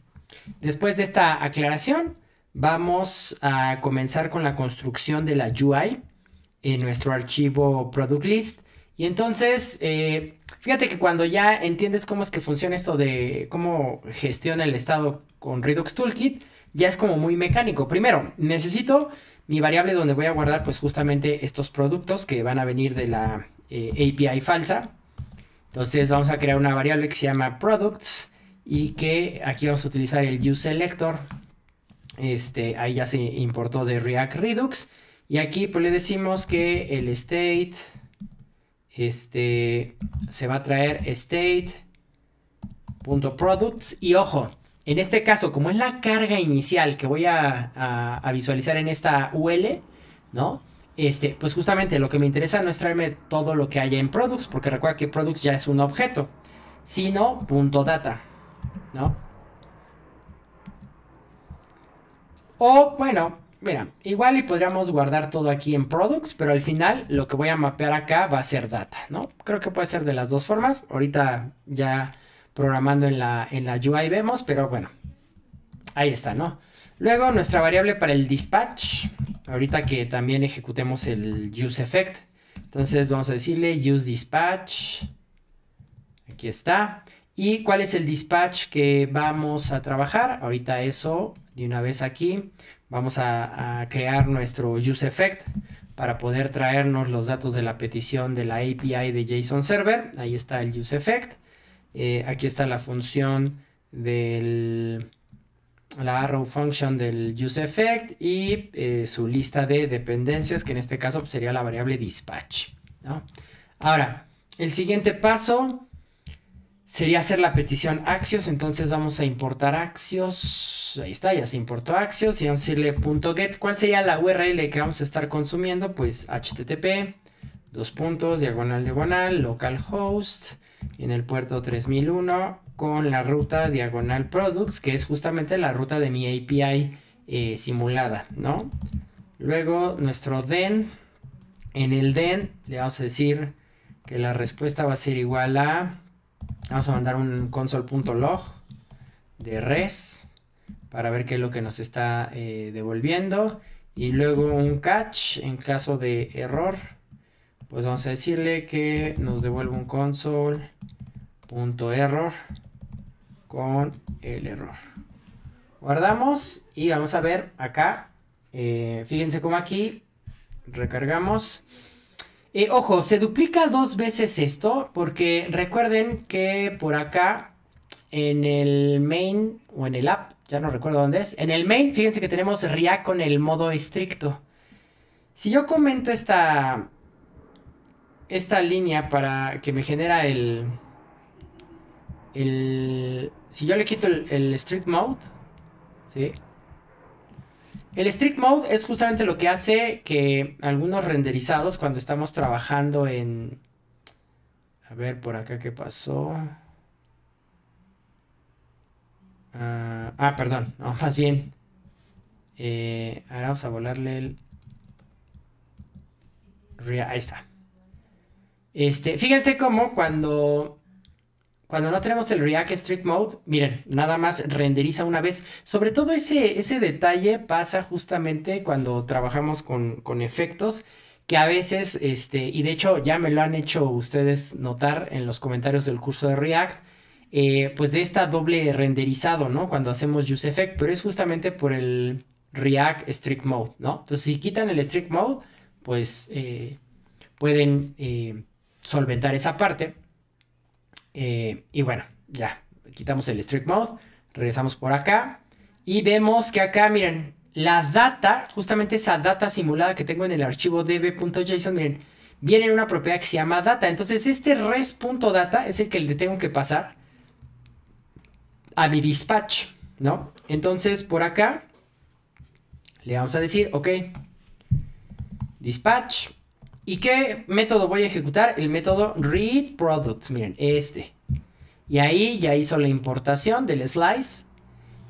S1: después de esta aclaración, Vamos a comenzar con la construcción de la UI en nuestro archivo product list. Y entonces, eh, fíjate que cuando ya entiendes cómo es que funciona esto de cómo gestiona el estado con Redux Toolkit, ya es como muy mecánico. Primero, necesito mi variable donde voy a guardar pues justamente estos productos que van a venir de la eh, API falsa. Entonces vamos a crear una variable que se llama products y que aquí vamos a utilizar el useSelector este, ahí ya se importó de React Redux. Y aquí pues le decimos que el state, este, se va a traer state.products. Y ojo, en este caso, como es la carga inicial que voy a, visualizar en esta UL, ¿no? Este, pues justamente lo que me interesa no es traerme todo lo que haya en products, porque recuerda que products ya es un objeto, sino punto data, ¿no? O bueno, mira, igual y podríamos guardar todo aquí en products, pero al final lo que voy a mapear acá va a ser data, ¿no? Creo que puede ser de las dos formas. Ahorita ya programando en la, en la UI vemos, pero bueno, ahí está, ¿no? Luego nuestra variable para el dispatch, ahorita que también ejecutemos el use effect. Entonces vamos a decirle use dispatch. Aquí está. ¿Y cuál es el dispatch que vamos a trabajar? Ahorita eso, de una vez aquí, vamos a, crear nuestro useEffect para poder traernos los datos de la petición de la API de JSON Server. Ahí está el useEffect. Eh, aquí está la función del la arrow function del useEffect y eh, su lista de dependencias que en este caso pues, sería la variable dispatch. Ahora, el siguiente paso sería hacer la petición Axios, entonces vamos a importar Axios, ahí está, ya se importó Axios y vamos a decirle .get, ¿cuál sería la URL que vamos a estar consumiendo? Pues http, dos puntos, diagonal, diagonal, localhost, en el puerto 3001 con la ruta diagonal products, que es justamente la ruta de mi API eh, simulada, ¿no? Luego nuestro den, en el den le vamos a decir que la respuesta va a ser igual a Vamos a mandar un console.log de res para ver qué es lo que nos está eh, devolviendo. Y luego un catch en caso de error. Pues vamos a decirle que nos devuelve un console.error con el error. Guardamos y vamos a ver acá. Eh, fíjense cómo aquí recargamos. Eh, ojo, se duplica dos veces esto porque recuerden que por acá en el main o en el app, ya no recuerdo dónde es, en el main fíjense que tenemos React con el modo estricto. Si yo comento esta, esta línea para que me genera el... el si yo le quito el strict mode, ¿sí? El Strict Mode es justamente lo que hace que algunos renderizados, cuando estamos trabajando en... A ver, por acá, ¿qué pasó? ah, ah perdón, no, más bien. Eh, ahora vamos a volarle el... Ahí está. Este, fíjense cómo cuando cuando no tenemos el React Strict Mode, miren, nada más renderiza una vez. Sobre todo ese, ese detalle pasa justamente cuando trabajamos con, con efectos que a veces, este, y de hecho ya me lo han hecho ustedes notar en los comentarios del curso de React, eh, pues de esta doble renderizado, ¿no? Cuando hacemos use effect, pero es justamente por el React Strict Mode, ¿no? Entonces, si quitan el Strict Mode, pues eh, pueden eh, solventar esa parte. Eh, y bueno, ya, quitamos el strict mode, regresamos por acá y vemos que acá, miren, la data, justamente esa data simulada que tengo en el archivo db.json, miren, viene en una propiedad que se llama data. Entonces este res.data es el que le tengo que pasar a mi dispatch, ¿no? Entonces por acá le vamos a decir, ok, dispatch ¿Y qué método voy a ejecutar? El método readProduct. miren, este. Y ahí ya hizo la importación del slice.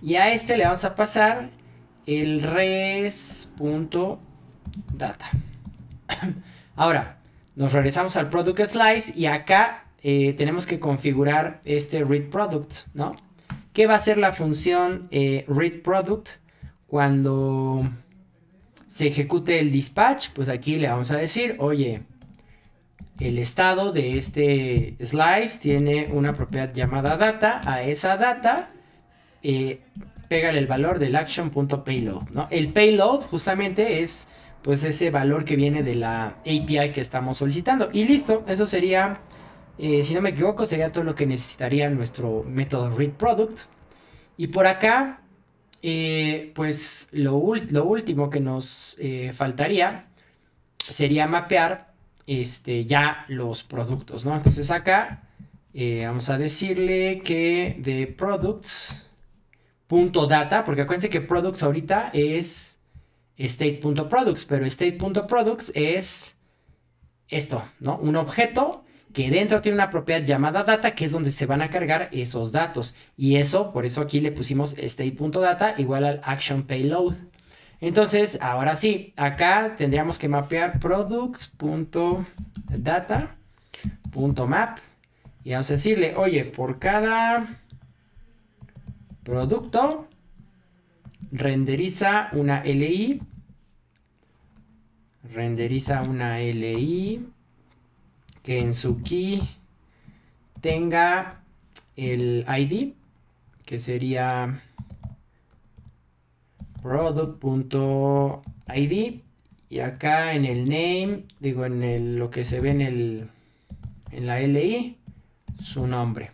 S1: Y a este le vamos a pasar el res.data. Ahora, nos regresamos al product slice y acá eh, tenemos que configurar este read product, ¿no? ¿Qué va a ser la función eh, readProduct cuando se ejecute el dispatch, pues aquí le vamos a decir, oye, el estado de este slice tiene una propiedad llamada data, a esa data eh, pégale el valor del action.payload, ¿no? El payload justamente es pues ese valor que viene de la API que estamos solicitando. Y listo, eso sería, eh, si no me equivoco, sería todo lo que necesitaría nuestro método readProduct. Y por acá eh, pues lo, último que nos eh, faltaría sería mapear este, ya los productos, ¿no? Entonces acá eh, vamos a decirle que de products.data, porque acuérdense que products ahorita es state.products, pero state.products es esto, ¿no? Un objeto que dentro tiene una propiedad llamada data, que es donde se van a cargar esos datos. Y eso, por eso aquí le pusimos state.data igual al action payload. Entonces, ahora sí, acá tendríamos que mapear products.data.map y vamos a decirle, oye, por cada producto renderiza una LI, renderiza una LI que en su key tenga el ID, que sería product.id y acá en el name, digo en lo que se ve en, el, en la LI, su nombre.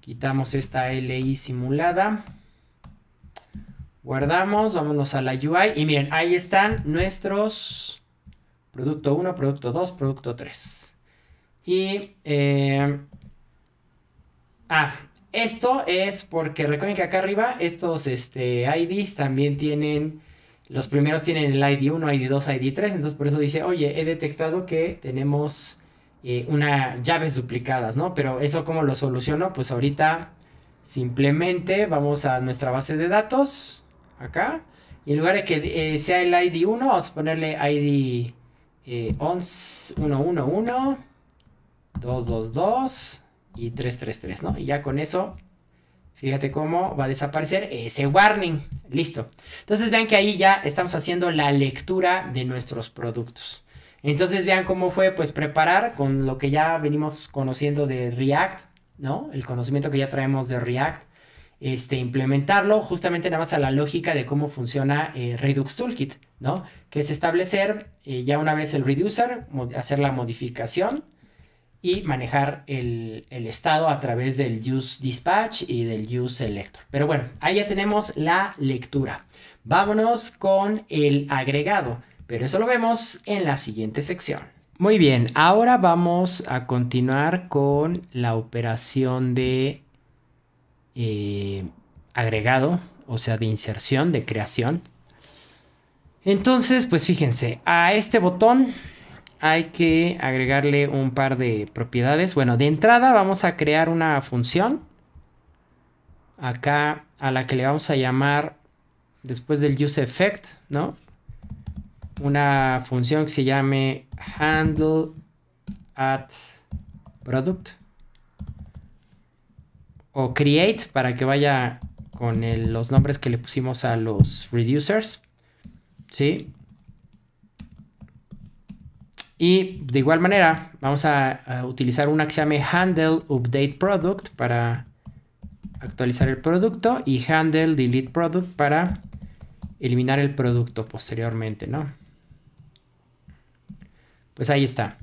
S1: Quitamos esta LI simulada. Guardamos, vámonos a la UI y miren, ahí están nuestros producto 1, producto 2, producto 3. Y... Eh, ah, esto es porque recuerden que acá arriba estos este, IDs también tienen... Los primeros tienen el ID 1, ID 2, ID 3. Entonces por eso dice, oye, he detectado que tenemos eh, llaves duplicadas, ¿no? Pero eso cómo lo soluciono? Pues ahorita simplemente vamos a nuestra base de datos. Acá. Y en lugar de que eh, sea el ID 1, vamos a ponerle ID eh, 2, 2, 222 y 333, ¿no? Y ya con eso, fíjate cómo va a desaparecer ese warning. Listo. Entonces vean que ahí ya estamos haciendo la lectura de nuestros productos. Entonces vean cómo fue pues preparar con lo que ya venimos conociendo de React, ¿no? El conocimiento que ya traemos de React este, implementarlo justamente nada más a la lógica de cómo funciona eh, Redux Toolkit, ¿no? Que es establecer eh, ya una vez el reducer, hacer la modificación y manejar el, el, estado a través del use dispatch y del use selector. Pero bueno, ahí ya tenemos la lectura. Vámonos con el agregado, pero eso lo vemos en la siguiente sección. Muy bien, ahora vamos a continuar con la operación de eh, agregado, o sea, de inserción, de creación. Entonces, pues fíjense, a este botón hay que agregarle un par de propiedades. Bueno, de entrada vamos a crear una función acá a la que le vamos a llamar después del use effect, ¿no? Una función que se llame handle at product o create para que vaya con los nombres que le pusimos a los reducers. ¿Sí? Y de igual manera, vamos a, utilizar una que se llame handle update product para actualizar el producto y handle delete product para eliminar el producto posteriormente, ¿no? Pues ahí está.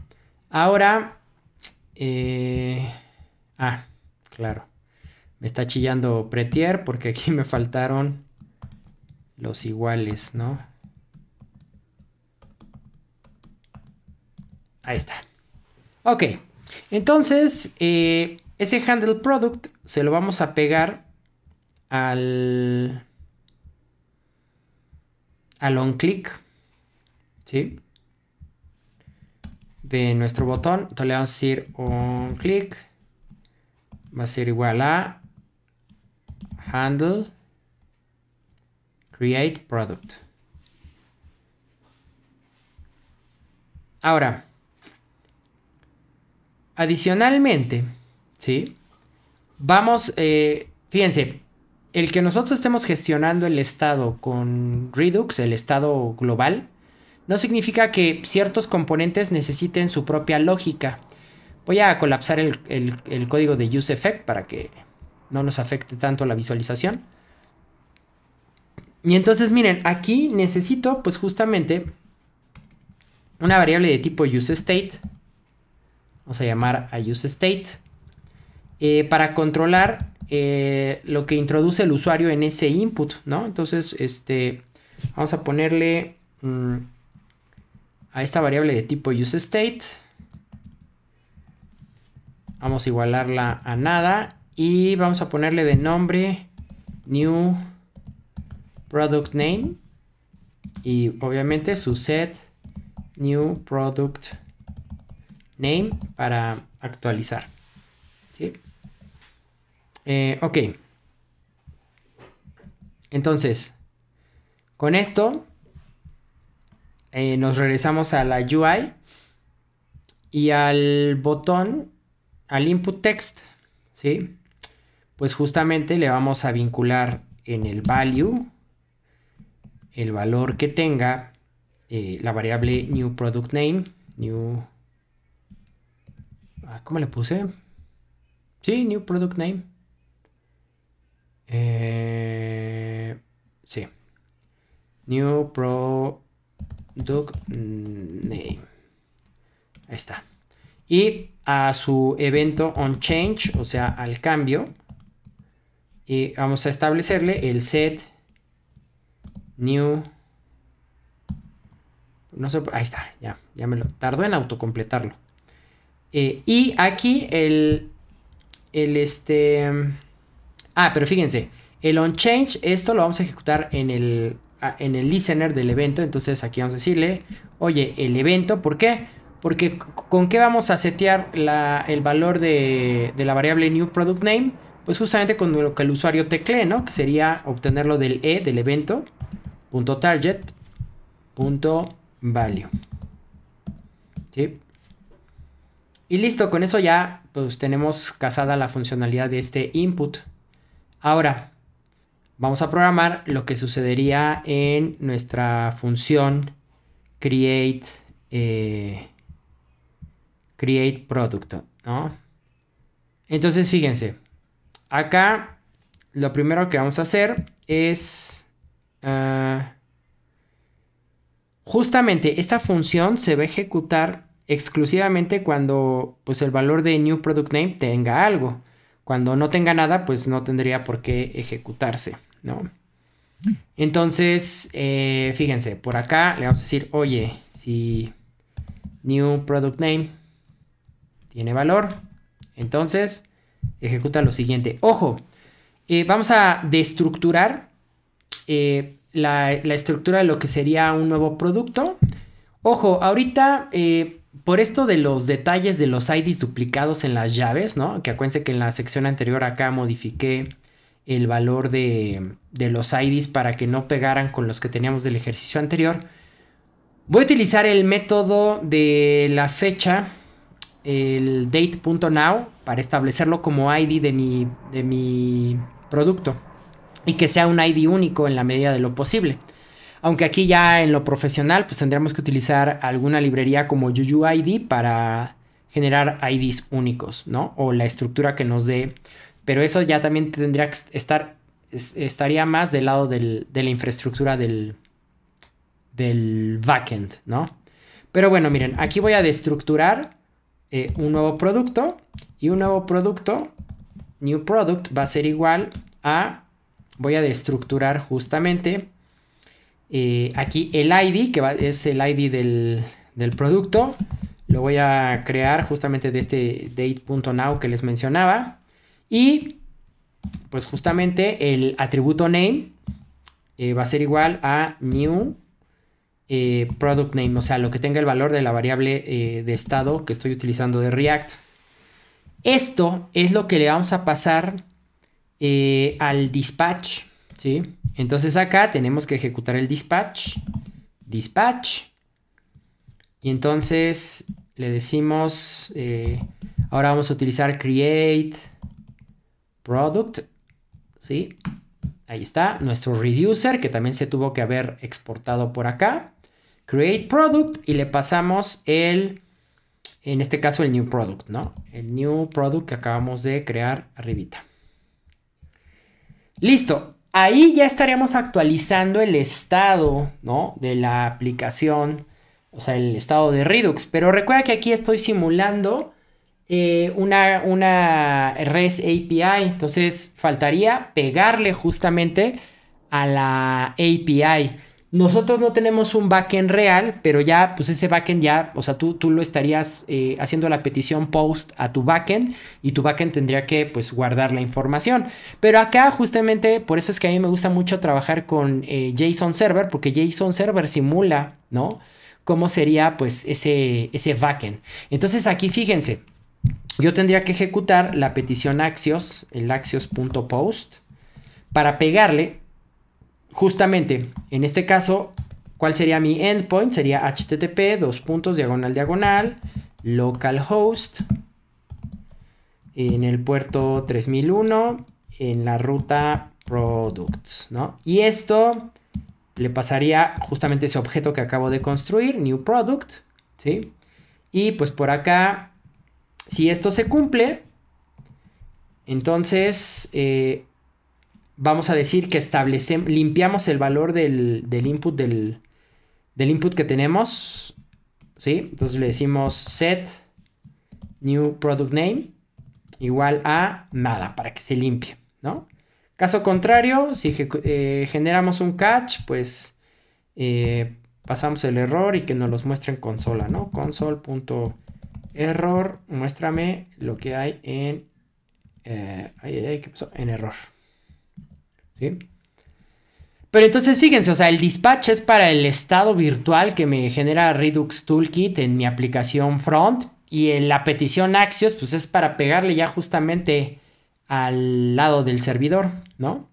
S1: Ahora, eh, ah, claro está chillando Pretier porque aquí me faltaron los iguales, ¿no? Ahí está. Ok, entonces eh, ese handle product se lo vamos a pegar al, al on click, ¿sí? De nuestro botón, entonces le vamos a decir on click, va a ser igual a handle create product. Ahora, adicionalmente, ¿sí? Vamos, eh, fíjense, el que nosotros estemos gestionando el estado con Redux, el estado global, no significa que ciertos componentes necesiten su propia lógica. Voy a colapsar el, el código de useEffect para que no nos afecte tanto la visualización. Y entonces miren, aquí necesito pues justamente una variable de tipo useState. Vamos a llamar a useState. Eh, para controlar eh, lo que introduce el usuario en ese input, ¿no? Entonces, este, vamos a ponerle mm, a esta variable de tipo useState. Vamos a igualarla a nada y vamos a ponerle de nombre New Product Name. Y obviamente su set New Product Name para actualizar. ¿Sí? Eh, ok. Entonces, con esto eh, nos regresamos a la UI y al botón, al input text, ¿sí? pues justamente le vamos a vincular en el value el valor que tenga eh, la variable new product name, new... Ah, ¿Cómo le puse? Sí, new product name. Eh, sí. New product name. Ahí está. Y a su evento on change, o sea, al cambio, y vamos a establecerle el set new no sé, ahí está, ya, ya me lo tardó en autocompletarlo. Eh, y aquí el, el este, ah, pero fíjense, el onChange, esto lo vamos a ejecutar en el, ah, en el listener del evento, entonces aquí vamos a decirle, oye, el evento, ¿por qué? Porque con qué vamos a setear el valor de, de la variable new product name, pues justamente con lo que el usuario teclee, ¿no? Que sería obtenerlo del E, del evento, punto target, punto value. ¿Sí? Y listo, con eso ya pues tenemos casada la funcionalidad de este input. Ahora, vamos a programar lo que sucedería en nuestra función create, eh, create product, ¿no? Entonces, fíjense. Acá lo primero que vamos a hacer es... Ah, justamente esta función se va a ejecutar exclusivamente cuando pues, el valor de new product name tenga algo. Cuando no tenga nada, pues no tendría por qué ejecutarse, ¿no? Entonces, eh, fíjense, por acá le vamos a decir, oye, si new product name tiene valor, entonces ejecuta lo siguiente. Ojo, eh, vamos a destructurar eh, la, estructura de lo que sería un nuevo producto. Ojo, ahorita eh, por esto de los detalles de los IDs duplicados en las llaves, ¿no? Que acuérdense que en la sección anterior acá modifiqué el valor de, de los IDs para que no pegaran con los que teníamos del ejercicio anterior. Voy a utilizar el método de la fecha el date.now para establecerlo como ID de mi, de mi producto y que sea un ID único en la medida de lo posible. Aunque aquí ya en lo profesional pues tendríamos que utilizar alguna librería como UUID para generar IDs únicos, ¿no? O la estructura que nos dé. Pero eso ya también tendría que estar, estaría más del lado de la infraestructura del, del backend, ¿no? Pero bueno, miren, aquí voy a destructurar eh, un nuevo producto y un nuevo producto, new product, va a ser igual a, voy a destructurar justamente eh, aquí el ID, que es el ID del, del, producto, lo voy a crear justamente de este date.now que les mencionaba y pues justamente el atributo name eh, va a ser igual a new eh, product name, o sea, lo que tenga el valor de la variable eh, de estado que estoy utilizando de React. Esto es lo que le vamos a pasar eh, al dispatch, ¿sí? Entonces acá tenemos que ejecutar el dispatch, dispatch, y entonces le decimos, ahora vamos a utilizar create product, ¿sí? Ahí está, nuestro reducer que también se tuvo que haber exportado por acá create product y le pasamos el, en este caso el new product, ¿no? El new product que acabamos de crear arribita. Listo, ahí ya estaríamos actualizando el estado, ¿no? De la aplicación, o sea, el estado de Redux. Pero recuerda que aquí estoy simulando eh, una, una REST API, entonces faltaría pegarle justamente a la API. Nosotros no tenemos un backend real, pero ya, pues ese backend ya, o sea, tú, tú lo estarías eh, haciendo la petición post a tu backend y tu backend tendría que, pues, guardar la información. Pero acá, justamente, por eso es que a mí me gusta mucho trabajar con eh, JSON Server, porque JSON Server simula, ¿no? Cómo sería, pues, ese, ese backend. Entonces, aquí fíjense, yo tendría que ejecutar la petición Axios, el axios.post, para pegarle justamente, en este caso, ¿cuál sería mi endpoint? Sería http, dos puntos, diagonal, diagonal, localhost, en el puerto 3001, en la ruta products, ¿no? Y esto le pasaría justamente ese objeto que acabo de construir, new product, ¿sí? Y pues por acá, si esto se cumple, entonces eh, vamos a decir que establecemos, limpiamos el valor del, input del, input que tenemos. ¿sí? Entonces le decimos set new product name igual a nada para que se limpie. ¿no? Caso contrario, si eh, generamos un catch, pues eh, pasamos el error y que nos los muestre en consola, ¿no? Console.error, muéstrame lo que hay en... Eh, en error. ¿sí? Pero entonces fíjense, o sea, el dispatch es para el estado virtual que me genera Redux Toolkit en mi aplicación front y en la petición Axios pues es para pegarle ya justamente al lado del servidor, ¿no?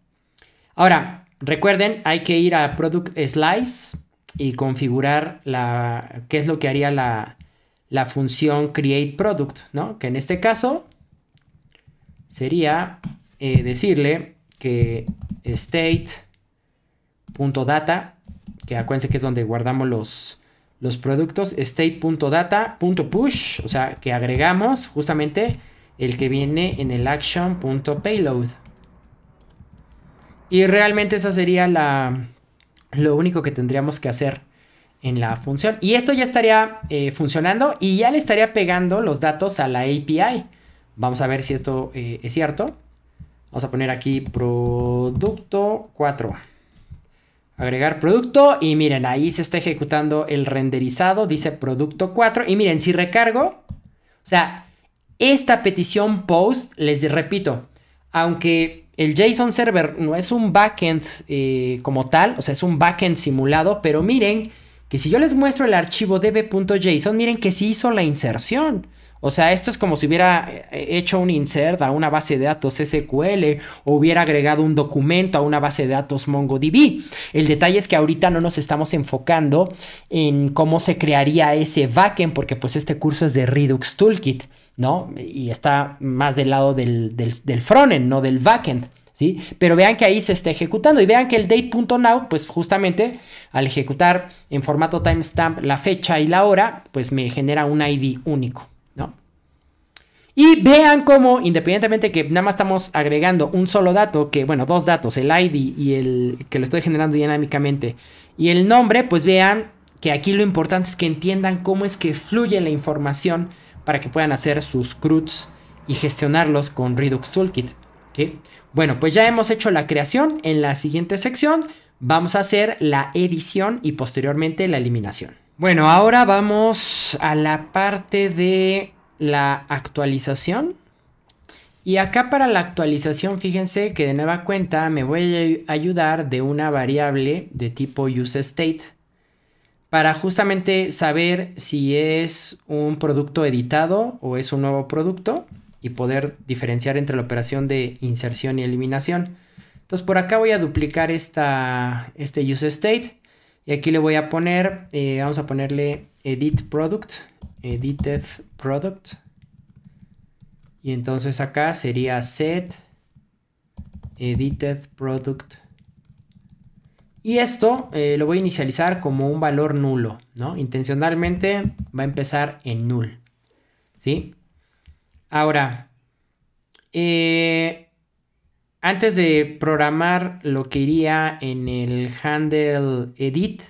S1: Ahora, recuerden, hay que ir a Product Slice y configurar la, qué es lo que haría la, función create product, ¿no? Que en este caso sería eh, decirle que state.data, que acuérdense que es donde guardamos los, los productos, state.data.push, o sea, que agregamos justamente el que viene en el action.payload. Y realmente esa sería la, lo único que tendríamos que hacer en la función. Y esto ya estaría eh, funcionando y ya le estaría pegando los datos a la API. Vamos a ver si esto eh, es cierto. Vamos a poner aquí producto 4. Agregar producto y miren, ahí se está ejecutando el renderizado, dice producto 4. Y miren, si recargo, o sea, esta petición post, les repito, aunque el JSON server no es un backend eh, como tal, o sea, es un backend simulado, pero miren que si yo les muestro el archivo db.json, miren que se hizo la inserción. O sea, esto es como si hubiera eh, eh, hecho un insert a una base de datos SQL o hubiera agregado un documento a una base de datos MongoDB. El detalle es que ahorita no nos estamos enfocando en cómo se crearía ese backend porque pues este curso es de Redux Toolkit, ¿no? Y está más del lado del, del, del frontend, no del backend. ¿Sí? Pero vean que ahí se está ejecutando y vean que el date.now, pues justamente al ejecutar en formato timestamp la fecha y la hora, pues me genera un ID único. Y vean cómo, independientemente que nada más estamos agregando un solo dato, que bueno, dos datos, el ID y el que lo estoy generando dinámicamente, y el nombre, pues vean que aquí lo importante es que entiendan cómo es que fluye la información para que puedan hacer sus CRUDs y gestionarlos con Redux Toolkit. Bueno, pues ya hemos hecho la creación. En la siguiente sección vamos a hacer la edición y posteriormente la eliminación. Bueno, ahora vamos a la parte de la actualización. Y acá para la actualización, fíjense que de nueva cuenta me voy a ayudar de una variable de tipo useState para justamente saber si es un producto editado o es un nuevo producto y poder diferenciar entre la operación de inserción y eliminación. Entonces por acá voy a duplicar esta, este useState y aquí le voy a poner, eh, vamos a ponerle edit product edited product y entonces acá sería set edited product y esto eh, lo voy a inicializar como un valor nulo, ¿no? Intencionalmente va a empezar en null, ¿sí? Ahora, eh, antes de programar lo que iría en el handle edit,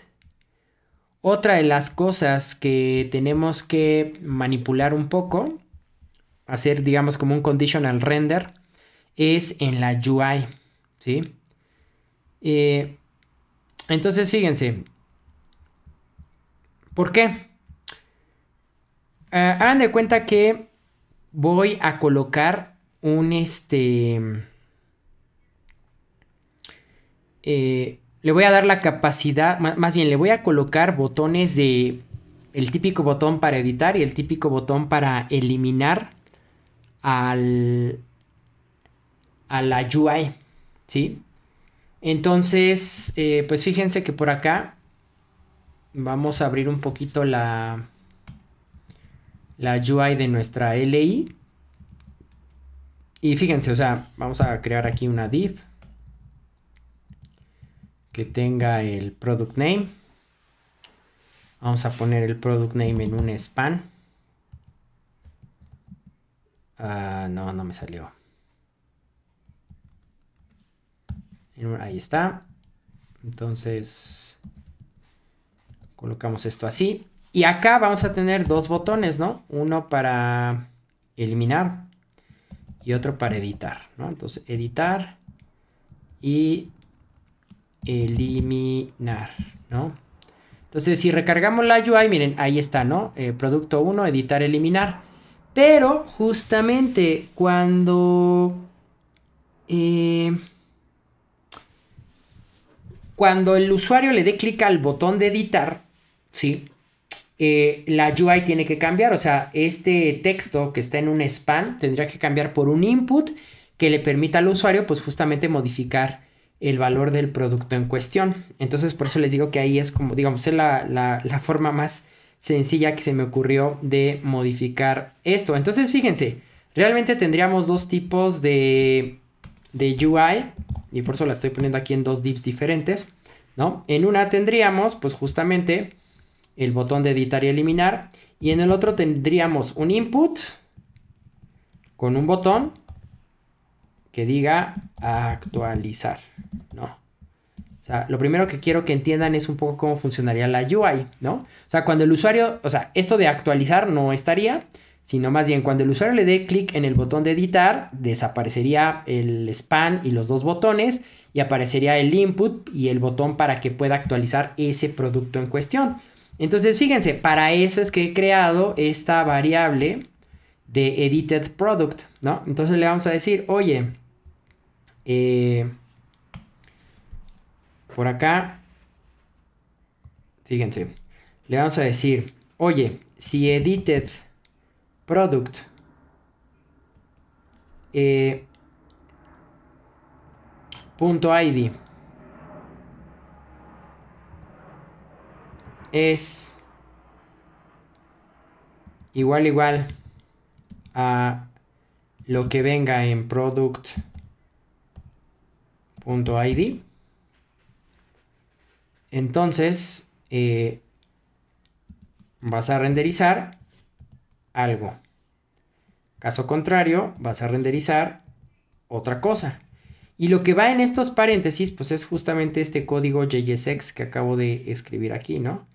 S1: otra de las cosas que tenemos que manipular un poco, hacer digamos como un conditional render, es en la UI, ¿sí? Eh, entonces fíjense, ¿por qué? Ah, hagan de cuenta que voy a colocar un este... Eh, le voy a dar la capacidad, más bien le voy a colocar botones de el típico botón para editar y el típico botón para eliminar al, a la UI, ¿sí? Entonces, eh, pues fíjense que por acá vamos a abrir un poquito la, la UI de nuestra LI. Y fíjense, o sea, vamos a crear aquí una div que tenga el product name. Vamos a poner el product name en un span. Ah, no, no me salió. Ahí está. Entonces, colocamos esto así. Y acá vamos a tener dos botones, ¿no? Uno para eliminar y otro para editar, ¿no? Entonces, editar y eliminar, ¿no? Entonces, si recargamos la UI, miren, ahí está, ¿no? Eh, producto 1, editar, eliminar. Pero justamente cuando... Eh, cuando el usuario le dé clic al botón de editar, ¿sí? Eh, la UI tiene que cambiar, o sea, este texto que está en un span tendría que cambiar por un input que le permita al usuario pues justamente modificar el valor del producto en cuestión. Entonces, por eso les digo que ahí es como, digamos, es la, forma más sencilla que se me ocurrió de modificar esto. Entonces, fíjense, realmente tendríamos dos tipos de, de UI, y por eso la estoy poniendo aquí en dos divs diferentes, ¿no? En una tendríamos, pues justamente, el botón de editar y eliminar, y en el otro tendríamos un input con un botón que diga actualizar, ¿no? O sea, lo primero que quiero que entiendan es un poco cómo funcionaría la UI, ¿no? O sea, cuando el usuario, o sea, esto de actualizar no estaría, sino más bien cuando el usuario le dé clic en el botón de editar, desaparecería el span y los dos botones y aparecería el input y el botón para que pueda actualizar ese producto en cuestión. Entonces, fíjense, para eso es que he creado esta variable de edited product, ¿no? Entonces le vamos a decir, oye, eh, por acá, fíjense, le vamos a decir, oye, si edited product eh, punto id es igual igual a lo que venga en product .id. Entonces, eh, vas a renderizar algo. Caso contrario, vas a renderizar otra cosa. Y lo que va en estos paréntesis, pues es justamente este código JSX que acabo de escribir aquí, ¿no?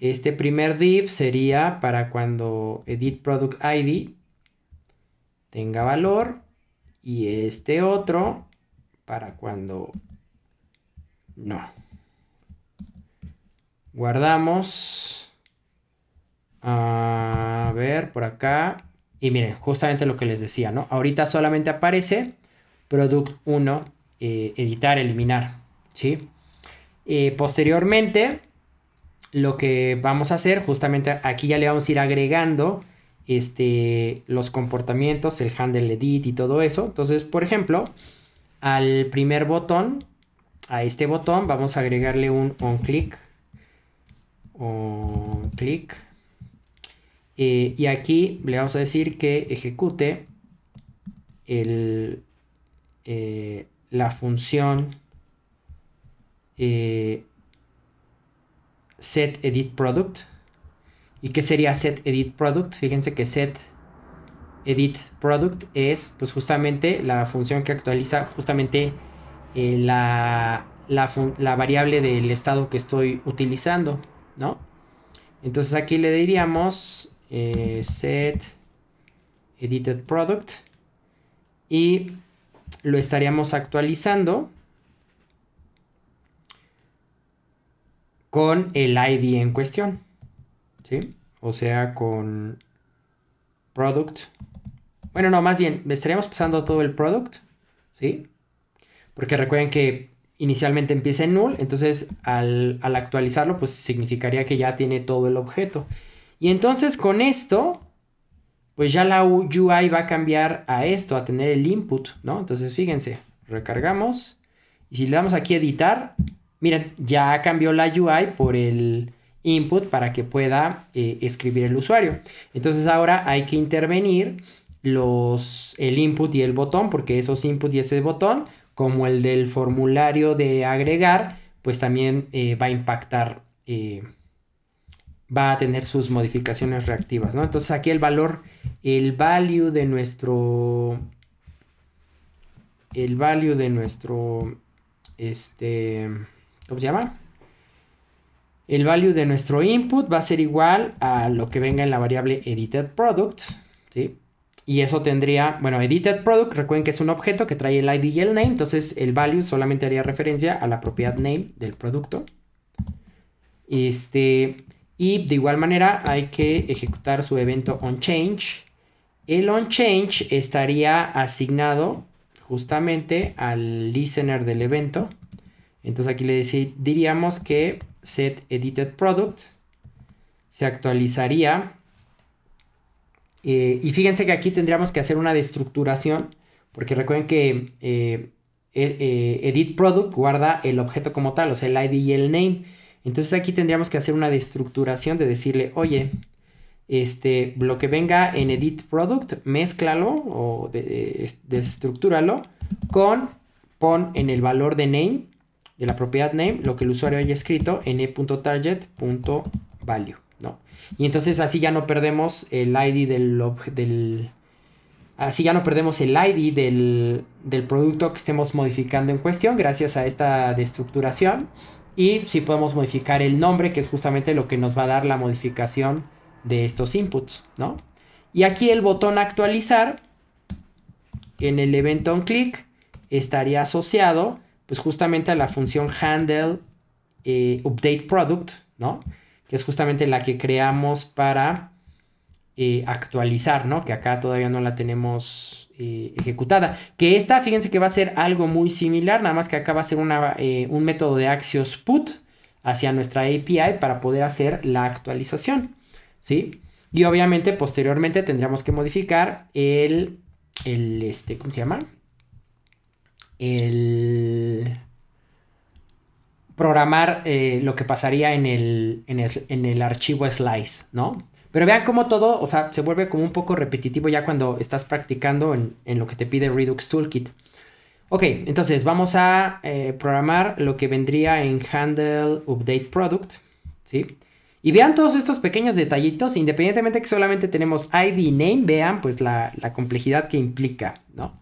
S1: Este primer div sería para cuando edit product ID tenga valor y este otro para cuando no. Guardamos. A ver, por acá. Y miren, justamente lo que les decía, ¿no? Ahorita solamente aparece product 1, eh, editar, eliminar, ¿sí? Eh, posteriormente, lo que vamos a hacer, justamente aquí ya le vamos a ir agregando este, los comportamientos, el handle edit y todo eso. Entonces, por ejemplo, al primer botón, a este botón, vamos a agregarle un on click. Eh, y aquí le vamos a decir que ejecute eh, la función eh, set edit product. ¿Y que sería set edit product? Fíjense que set edit product es pues justamente la función que actualiza justamente eh, la, variable del estado que estoy utilizando, Entonces aquí le diríamos eh, set edited product y lo estaríamos actualizando con el ID en cuestión, ¿sí? O sea, con product bueno, no, más bien, estaríamos pasando todo el product, ¿sí? Porque recuerden que inicialmente empieza en null, entonces al, actualizarlo, pues significaría que ya tiene todo el objeto. Y entonces con esto, pues ya la UI va a cambiar a esto, a tener el input, ¿no? Entonces fíjense, recargamos y si le damos aquí editar, miren, ya cambió la UI por el input para que pueda eh, escribir el usuario. Entonces ahora hay que intervenir los, el input y el botón, porque esos input y ese botón, como el del formulario de agregar, pues también eh, va a impactar, eh, va a tener sus modificaciones reactivas, ¿no? Entonces aquí el valor, el value de nuestro, el value de nuestro, este, ¿cómo se llama? El value de nuestro input va a ser igual a lo que venga en la variable edited product, ¿sí? Y eso tendría, bueno, edited product, recuerden que es un objeto que trae el ID y el name, entonces el value solamente haría referencia a la propiedad name del producto. Este, y de igual manera hay que ejecutar su evento onChange. El onChange estaría asignado justamente al listener del evento. Entonces aquí le diríamos que set edited product se actualizaría eh, y fíjense que aquí tendríamos que hacer una destructuración, porque recuerden que eh, e, eh edit product guarda el objeto como tal, o sea, el ID y el name. Entonces aquí tendríamos que hacer una destructuración de decirle, oye, este, lo que venga en edit product, mézclalo o destructúralo con, pon en el valor de name, de la propiedad name, lo que el usuario haya escrito en e.target.value. ¿no? Y entonces así ya no perdemos el ID del, del así ya no perdemos el ID del, producto que estemos modificando en cuestión gracias a esta destructuración y si podemos modificar el nombre que es justamente lo que nos va a dar la modificación de estos inputs, Y aquí el botón actualizar en el evento on click estaría asociado pues justamente a la función handle eh, update product, ¿no? que es justamente la que creamos para eh, actualizar, ¿no? Que acá todavía no la tenemos eh, ejecutada. Que esta, fíjense que va a ser algo muy similar, nada más que acá va a ser eh, un método de Axios put hacia nuestra API para poder hacer la actualización, ¿sí? Y obviamente posteriormente tendríamos que modificar el, este, ¿cómo se llama? El, programar eh, lo que pasaría en el, en el, en el archivo slice, ¿no? Pero vean cómo todo, o sea, se vuelve como un poco repetitivo ya cuando estás practicando en, lo que te pide Redux Toolkit. Ok, entonces vamos a eh, programar lo que vendría en handle update product, ¿sí? Y vean todos estos pequeños detallitos, independientemente que solamente tenemos ID name, vean pues la, la complejidad que implica, ¿no?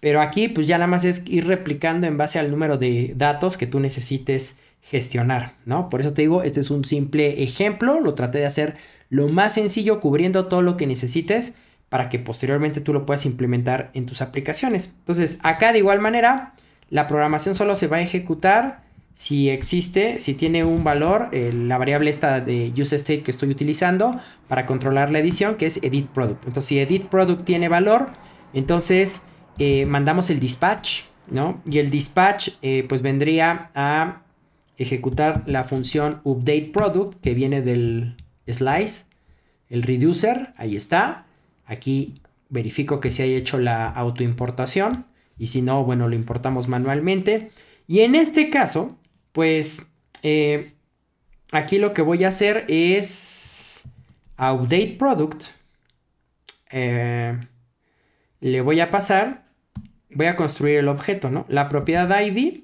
S1: Pero aquí pues ya nada más es ir replicando en base al número de datos que tú necesites gestionar, ¿no? Por eso te digo, este es un simple ejemplo, lo traté de hacer lo más sencillo cubriendo todo lo que necesites para que posteriormente tú lo puedas implementar en tus aplicaciones. Entonces, acá de igual manera, la programación solo se va a ejecutar si existe, si tiene un valor, la variable esta de useState que estoy utilizando para controlar la edición, que es editProduct. Entonces, si editProduct tiene valor, entonces eh, mandamos el dispatch, ¿no? Y el dispatch eh, pues vendría a ejecutar la función update product que viene del slice, el reducer, ahí está. Aquí verifico que se haya hecho la autoimportación y si no, bueno, lo importamos manualmente. Y en este caso, pues eh, aquí lo que voy a hacer es update product. le voy a pasar voy a construir el objeto, ¿no? La propiedad ID,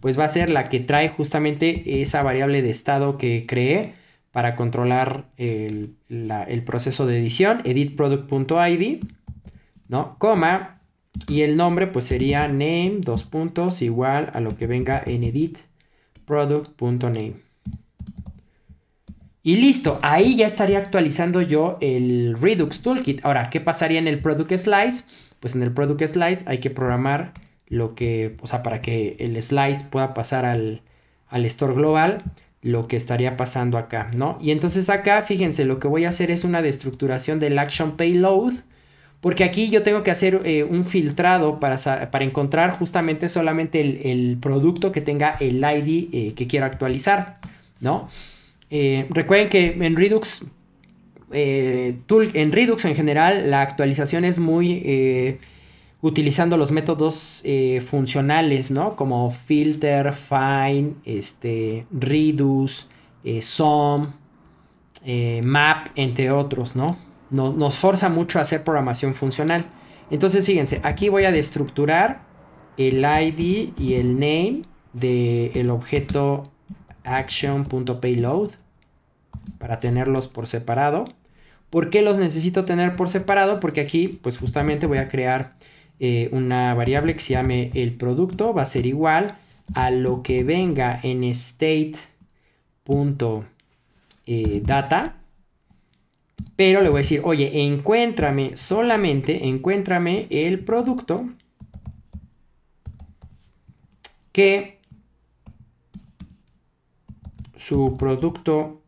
S1: pues va a ser la que trae justamente esa variable de estado que creé para controlar el, proceso de edición, editproduct.id, ¿no? Coma, y el nombre pues sería name, dos puntos, igual a lo que venga en editproduct.name. Y listo, ahí ya estaría actualizando yo el Redux Toolkit. Ahora, ¿qué pasaría en el Product Slice? pues en el product slice hay que programar lo que, o sea, para que el slice pueda pasar al, store global, lo que estaría pasando acá, ¿no? Y entonces acá, fíjense, lo que voy a hacer es una destructuración del action payload, porque aquí yo tengo que hacer eh, un filtrado para, encontrar justamente solamente el, producto que tenga el ID eh, que quiero actualizar, ¿no? Eh, recuerden que en Redux eh, en Redux en general la actualización es muy eh, utilizando los métodos eh, funcionales, ¿no? Como filter, find, este, reduce, sum, map, entre otros, ¿no? Nos, forza mucho a hacer programación funcional. Entonces, fíjense, aquí voy a destructurar el ID y el name del objeto action.payload para tenerlos por separado. ¿Por qué los necesito tener por separado? Porque aquí, pues justamente voy a crear eh, una variable que se llame el producto. Va a ser igual a lo que venga en state.data. Eh, Pero le voy a decir, oye, encuéntrame solamente, encuéntrame el producto
S2: que su producto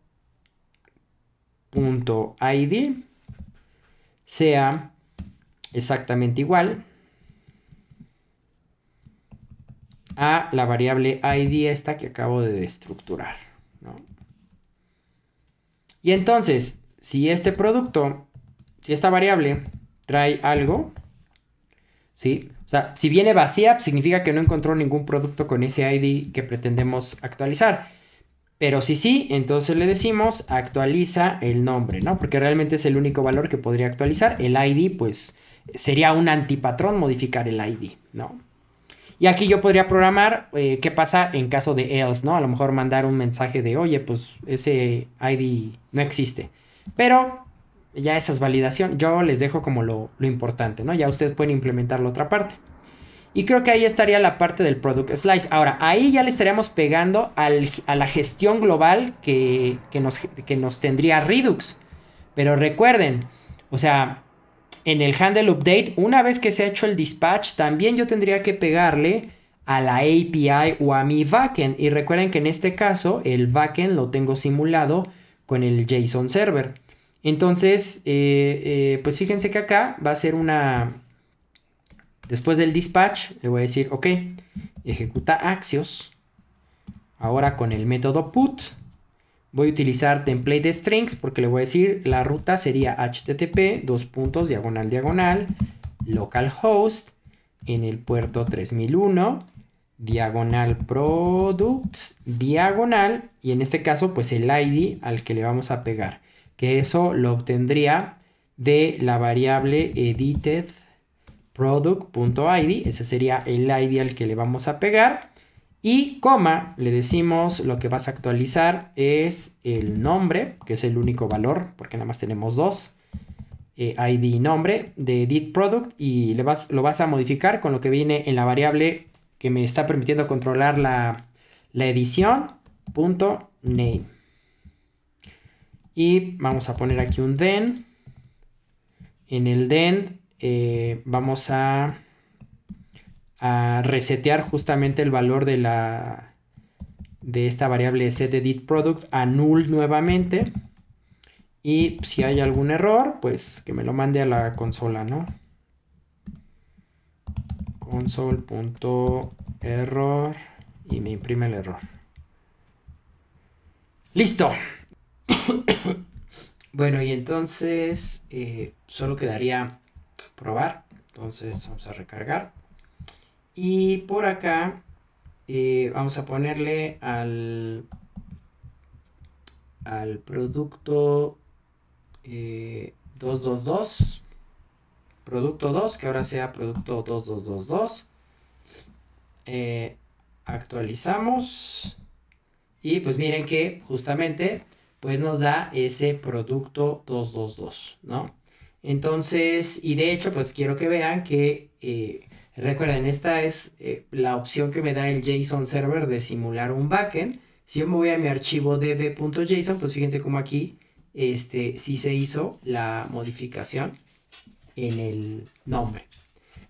S1: .id sea exactamente igual a la variable id esta que acabo de destructurar. Y entonces, si este producto, si esta variable trae algo, Si, O sea, si viene vacía, pues significa que no encontró ningún producto con ese id que pretendemos actualizar. Pero si sí, entonces le decimos actualiza el nombre, ¿no? Porque realmente es el único valor que podría actualizar. El ID, pues, sería un antipatrón modificar el ID, ¿no? Y aquí yo podría programar eh, qué pasa en caso de else, ¿no? A lo mejor mandar un mensaje de, oye, pues ese ID no existe. Pero ya esa es validación. Yo les dejo como lo, lo importante, ¿no? Ya ustedes pueden implementar la otra parte. Y creo que ahí estaría la parte del Product Slice. Ahora, ahí ya le estaríamos pegando a la gestión global que, nos, nos tendría Redux. Pero recuerden, o sea, en el handle update, una vez que se ha hecho el dispatch, también yo tendría que pegarle a la API o a mi backend. Y recuerden que en este caso, el backend lo tengo simulado con el JSON server. Entonces, eh, eh, pues fíjense que acá va a ser una, Después del dispatch, le voy a decir, ok, ejecuta Axios. Ahora con el método put, voy a utilizar template de strings porque le voy a decir, la ruta sería http, dos puntos, diagonal, diagonal, localhost, en el puerto 3001, diagonal product, diagonal, y en este caso, pues el ID al que le vamos a pegar, que eso lo obtendría de la variable edited product.id, ese sería el ID al que le vamos a pegar. Y coma, le decimos lo que vas a actualizar es el nombre, que es el único valor, porque nada más tenemos dos. Eh, Id y nombre de edit product y le vas, lo vas a modificar con lo que viene en la variable que me está permitiendo controlar la, la edición punto name y vamos a poner aquí un den en el den eh, vamos a, a, resetear justamente el valor de, la, de esta variable product a null nuevamente. Y si hay algún error, pues que me lo mande a la consola, ¿no? console.error y me imprime el error. ¡Listo! bueno, y entonces eh, solo quedaría probar. Entonces vamos a recargar. Y por acá eh, vamos a ponerle al, al producto 222. Eh, producto 2, que ahora sea producto 2222. Eh, actualizamos. Y pues miren que justamente pues nos da ese producto 222, ¿no? Entonces, y de hecho, pues quiero que vean que, eh, recuerden, esta es eh, la opción que me da el JSON server de simular un backend. Si yo me voy a mi archivo db.json, pues fíjense cómo aquí este, sí se hizo la modificación en el nombre.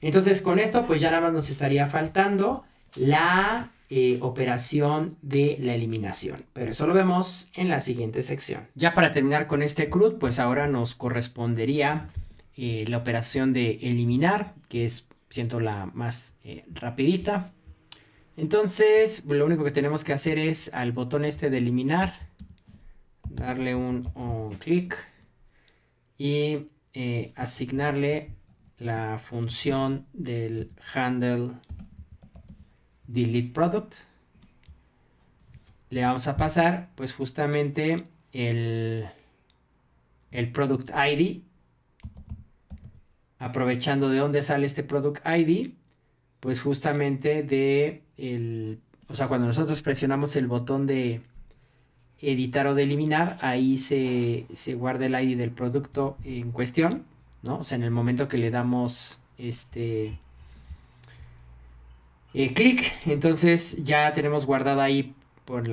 S1: Entonces, con esto, pues ya nada más nos estaría faltando la eh, operación de la eliminación. Pero eso lo vemos en la siguiente sección. Ya para terminar con este CRUD, pues ahora nos correspondería eh, la operación de eliminar, que es, siento, la más eh, rapidita. Entonces, lo único que tenemos que hacer es al botón este de eliminar, darle un clic y asignarle la función del handle delete product. Le vamos a pasar pues justamente el, el product ID. Aprovechando de dónde sale este product ID, pues justamente de el, o sea, cuando nosotros presionamos el botón de editar o de eliminar, ahí se, se guarda el ID del producto en cuestión, ¿no? O sea, en el momento que le damos este eh, clic. Entonces ya tenemos guardada ahí por en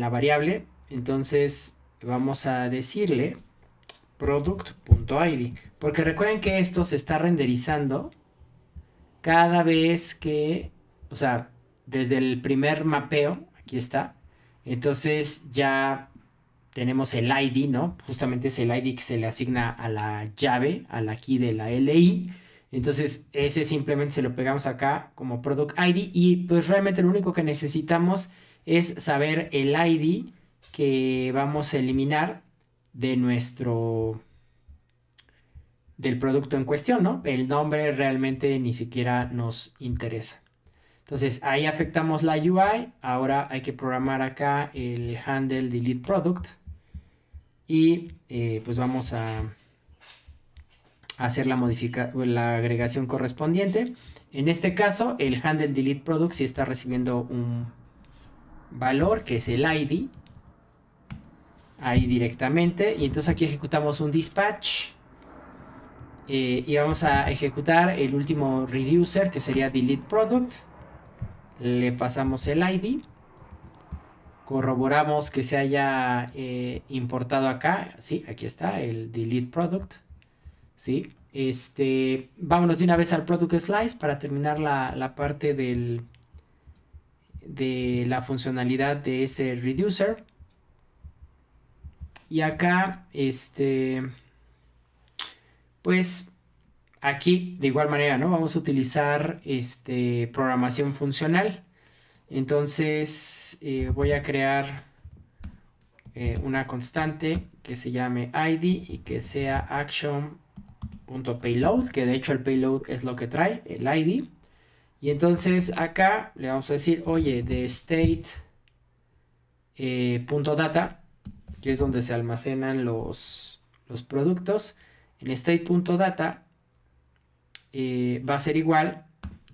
S1: la variable. Entonces vamos a decirle product.id. Porque recuerden que esto se está renderizando cada vez que, o sea, desde el primer mapeo, aquí está. Entonces ya tenemos el ID, ¿no? Justamente es el ID que se le asigna a la llave, a la key de la LI. Entonces ese simplemente se lo pegamos acá como Product ID y pues realmente lo único que necesitamos es saber el ID que vamos a eliminar de nuestro del producto en cuestión, ¿no? El nombre realmente ni siquiera nos interesa. Entonces ahí afectamos la UI. Ahora hay que programar acá el handle delete product. Y eh, pues vamos a hacer la, la agregación correspondiente. En este caso, el handle delete product sí está recibiendo un valor que es el ID ahí directamente y entonces aquí ejecutamos un dispatch eh, y vamos a ejecutar el último reducer que sería delete product le pasamos el ID corroboramos que se haya eh, importado acá sí aquí está el delete product ¿sí? Este, vámonos de una vez al product slice para terminar la, parte del, de la funcionalidad de ese reducer. Y acá, este, pues aquí de igual manera, ¿no? Vamos a utilizar este, programación funcional. Entonces eh, voy a crear eh, una constante que se llame id y que sea action .payload, que de hecho el payload es lo que trae, el ID. Y entonces acá le vamos a decir, oye, de state eh, punto .data, que es donde se almacenan los, los productos, en state.data data eh, va a ser igual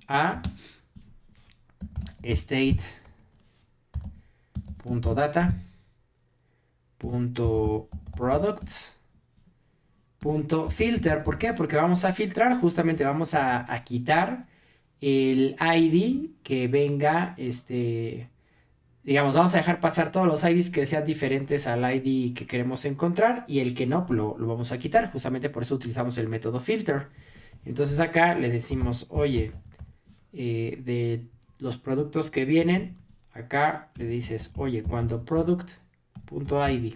S1: a state .data state.data.products punto filter. ¿Por qué? Porque vamos a filtrar, justamente vamos a, quitar el ID que venga, este, digamos, vamos a dejar pasar todos los IDs que sean diferentes al ID que queremos encontrar y el que no pues lo, vamos a quitar. Justamente por eso utilizamos el método filter. Entonces acá le decimos, oye, eh, de los productos que vienen, acá le dices, oye, cuando product.id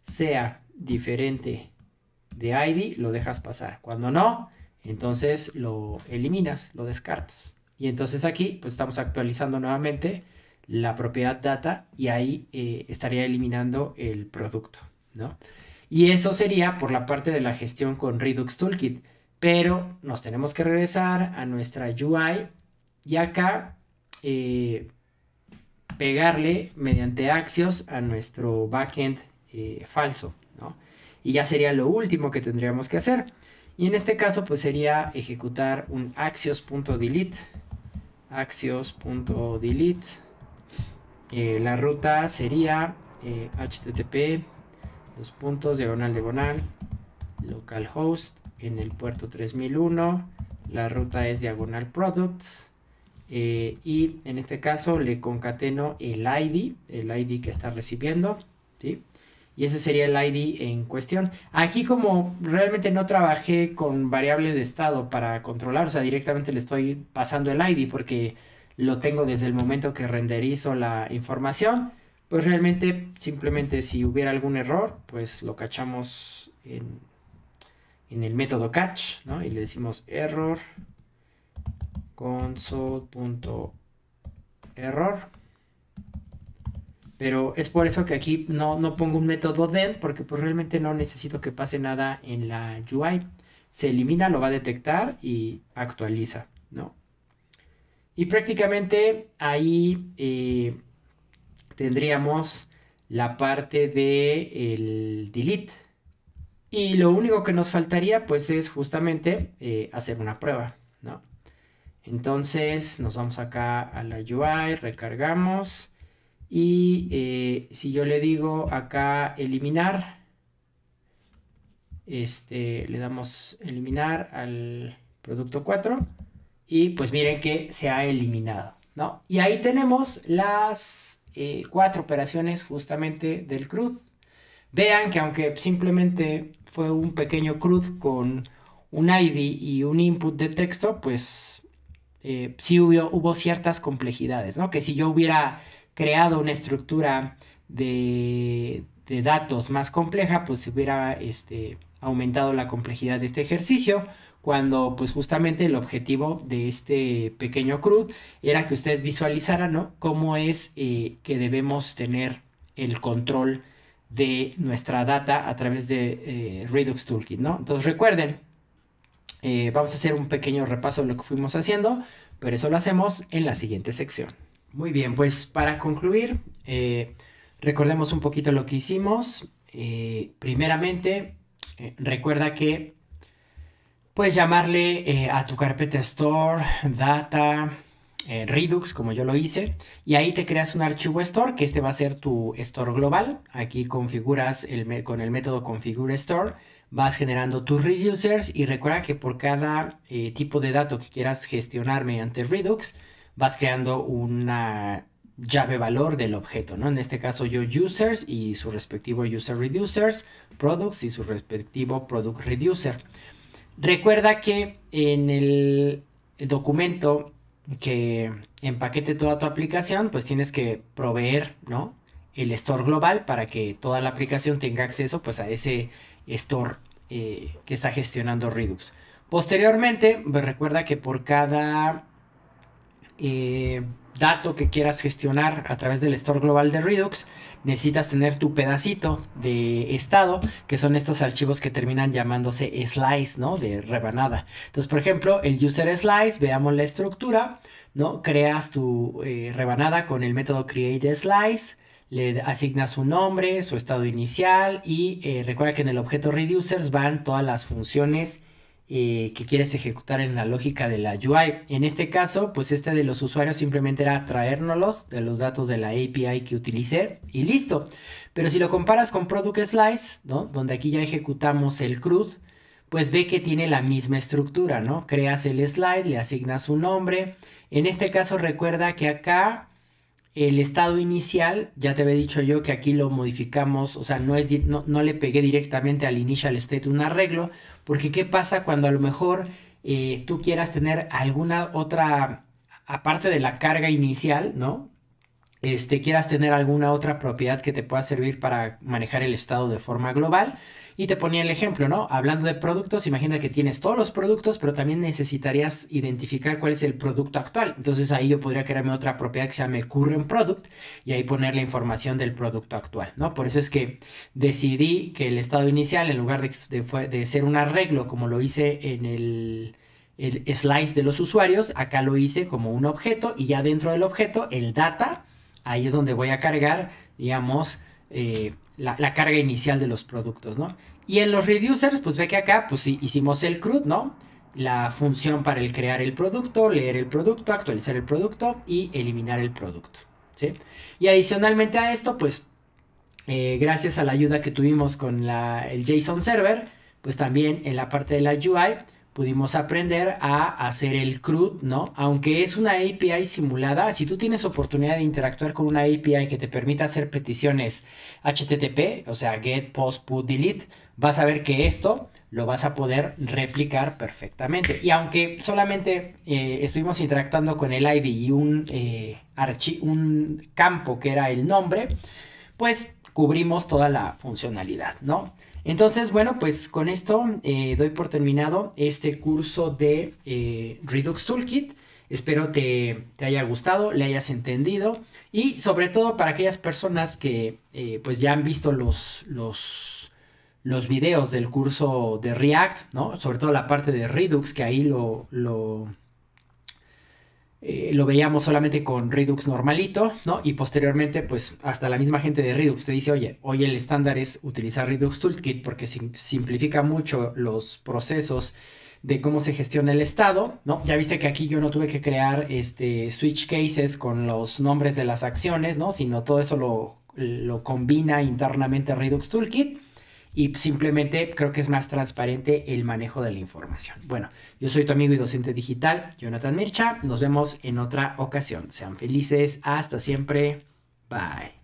S1: sea diferente de ID lo dejas pasar. Cuando no, entonces lo eliminas, lo descartas. Y entonces aquí pues estamos actualizando nuevamente la propiedad data y ahí eh, estaría eliminando el producto, ¿no? Y eso sería por la parte de la gestión con Redux Toolkit. Pero nos tenemos que regresar a nuestra UI y acá eh, pegarle mediante axios a nuestro backend eh, falso y ya sería lo último que tendríamos que hacer. Y en este caso pues sería ejecutar un axios.delete, axios.delete. Eh, la ruta sería http, eh, dos puntos, diagonal, diagonal, localhost en el puerto 3001, la ruta es diagonal products. Eh, y en este caso le concateno el ID, el ID que está recibiendo, ¿sí? y ese sería el ID en cuestión. Aquí como realmente no trabajé con variables de estado para controlar, o sea, directamente le estoy pasando el ID porque lo tengo desde el momento que renderizo la información, pues realmente simplemente si hubiera algún error, pues lo cachamos en, el método catch, ¿no? Y le decimos error console.error pero es por eso que aquí no, pongo un método then porque pues, realmente no necesito que pase nada en la UI. Se elimina, lo va a detectar y actualiza, Y prácticamente ahí eh, tendríamos la parte de delete. Y lo único que nos faltaría pues es justamente eh, hacer una prueba, Entonces nos vamos acá a la UI, recargamos y eh, si yo le digo acá eliminar, este, le damos eliminar al producto 4 y pues miren que se ha eliminado, ¿no? Y ahí tenemos las eh, cuatro operaciones justamente del cruz Vean que aunque simplemente fue un pequeño cruz con un ID y un input de texto, pues eh, sí hubo, hubo ciertas complejidades, ¿no? Que si yo hubiera creado una estructura de, datos más compleja, pues se hubiera este, aumentado la complejidad de este ejercicio, cuando pues justamente el objetivo de este pequeño CRUD era que ustedes visualizaran cómo es eh, que debemos tener el control de nuestra data a través de eh, Redux Toolkit, ¿no? Entonces recuerden, eh, vamos a hacer un pequeño repaso de lo que fuimos haciendo, pero eso lo hacemos en la siguiente sección. Muy bien, pues para concluir, eh, recordemos un poquito lo que hicimos. Eh, primeramente, eh, recuerda que puedes llamarle a tu carpeta store, data, Redux, como yo lo hice, y ahí te creas un archivo store, que este va a ser tu store global. Aquí configuras con el método configure store, vas generando tus reducers y recuerda que por cada tipo de dato que quieras gestionar mediante Redux, vas creando una llave valor del objeto, ¿no? En este caso yo users y su respectivo user reducers, products y su respectivo product reducer. Recuerda que en el documento que empaquete toda tu aplicación, pues tienes que proveer, ¿no? El store global para que toda la aplicación tenga acceso pues a ese store eh, que está gestionando Redux. Posteriormente, pues, recuerda que por cada eh, dato que quieras gestionar a través del store global de Redux, necesitas tener tu pedacito de estado, que son estos archivos que terminan llamándose slice, ¿no? De rebanada. Entonces, por ejemplo, el user slice, veamos la estructura, ¿no? Creas tu eh, rebanada con el método create slice, le asignas su nombre, su estado inicial y eh, recuerda que en el objeto reducers van todas las funciones eh, que quieres ejecutar en la lógica de la UI. En este caso, pues este de los usuarios simplemente era traérnoslos de los datos de la API que utilicé y listo. Pero si lo comparas con Product Slice, ¿no? Donde aquí ya ejecutamos el CRUD, pues ve que tiene la misma estructura, ¿no? Creas el slide, le asignas un nombre. En este caso recuerda que acá el estado inicial, ya te había dicho yo que aquí lo modificamos, o sea, no, es no, le pegué directamente al initial state un arreglo, porque ¿qué pasa cuando a lo mejor eh, tú quieras tener alguna otra, aparte de la carga inicial, ¿no? Este, quieras tener alguna otra propiedad que te pueda servir para manejar el estado de forma global, y te ponía el ejemplo, ¿no? Hablando de productos, imagina que tienes todos los productos, pero también necesitarías identificar cuál es el producto actual. Entonces ahí yo podría crearme otra propiedad que se llame current product y ahí poner la información del producto actual, ¿no? Por eso es que decidí que el estado inicial, en lugar de, ser un arreglo como lo hice en el, slice de los usuarios, acá lo hice como un objeto y ya dentro del objeto el data, ahí es donde voy a cargar, digamos, eh, la, carga inicial de los productos, ¿no? Y en los reducers, pues ve que acá, pues hicimos el CRUD, ¿no? La función para el crear el producto, leer el producto, actualizar el producto y eliminar el producto, ¿sí? Y adicionalmente a esto, pues, eh, gracias a la ayuda que tuvimos con el JSON Server, pues también en la parte de la UI pudimos aprender a hacer el CRUD, ¿no? Aunque es una API simulada, si tú tienes oportunidad de interactuar con una API que te permita hacer peticiones HTTP, o sea, get, post, put, delete, vas a ver que esto lo vas a poder replicar perfectamente. Y aunque solamente eh, estuvimos interactuando con el ID y un, eh, un campo que era el nombre, pues cubrimos toda la funcionalidad, ¿no? Entonces, bueno, pues con esto eh, doy por terminado este curso de Redux Toolkit. Espero te, te, haya gustado, le hayas entendido y sobre todo para aquellas personas que pues ya han visto los, los los videos del curso de React, ¿no? Sobre todo la parte de Redux, que ahí lo, lo, eh, lo veíamos solamente con Redux normalito, ¿no? Y posteriormente, pues hasta la misma gente de Redux te dice, oye, hoy el estándar es utilizar Redux Toolkit porque simplifica mucho los procesos de cómo se gestiona el estado, ¿no? Ya viste que aquí yo no tuve que crear este switch cases con los nombres de las acciones, ¿no? Sino todo eso lo, lo combina internamente Redux Toolkit y simplemente creo que es más transparente el manejo de la información. Bueno, yo soy tu amigo y docente digital, Jonathan Mircha. Nos vemos en otra ocasión. Sean felices. Hasta siempre. Bye.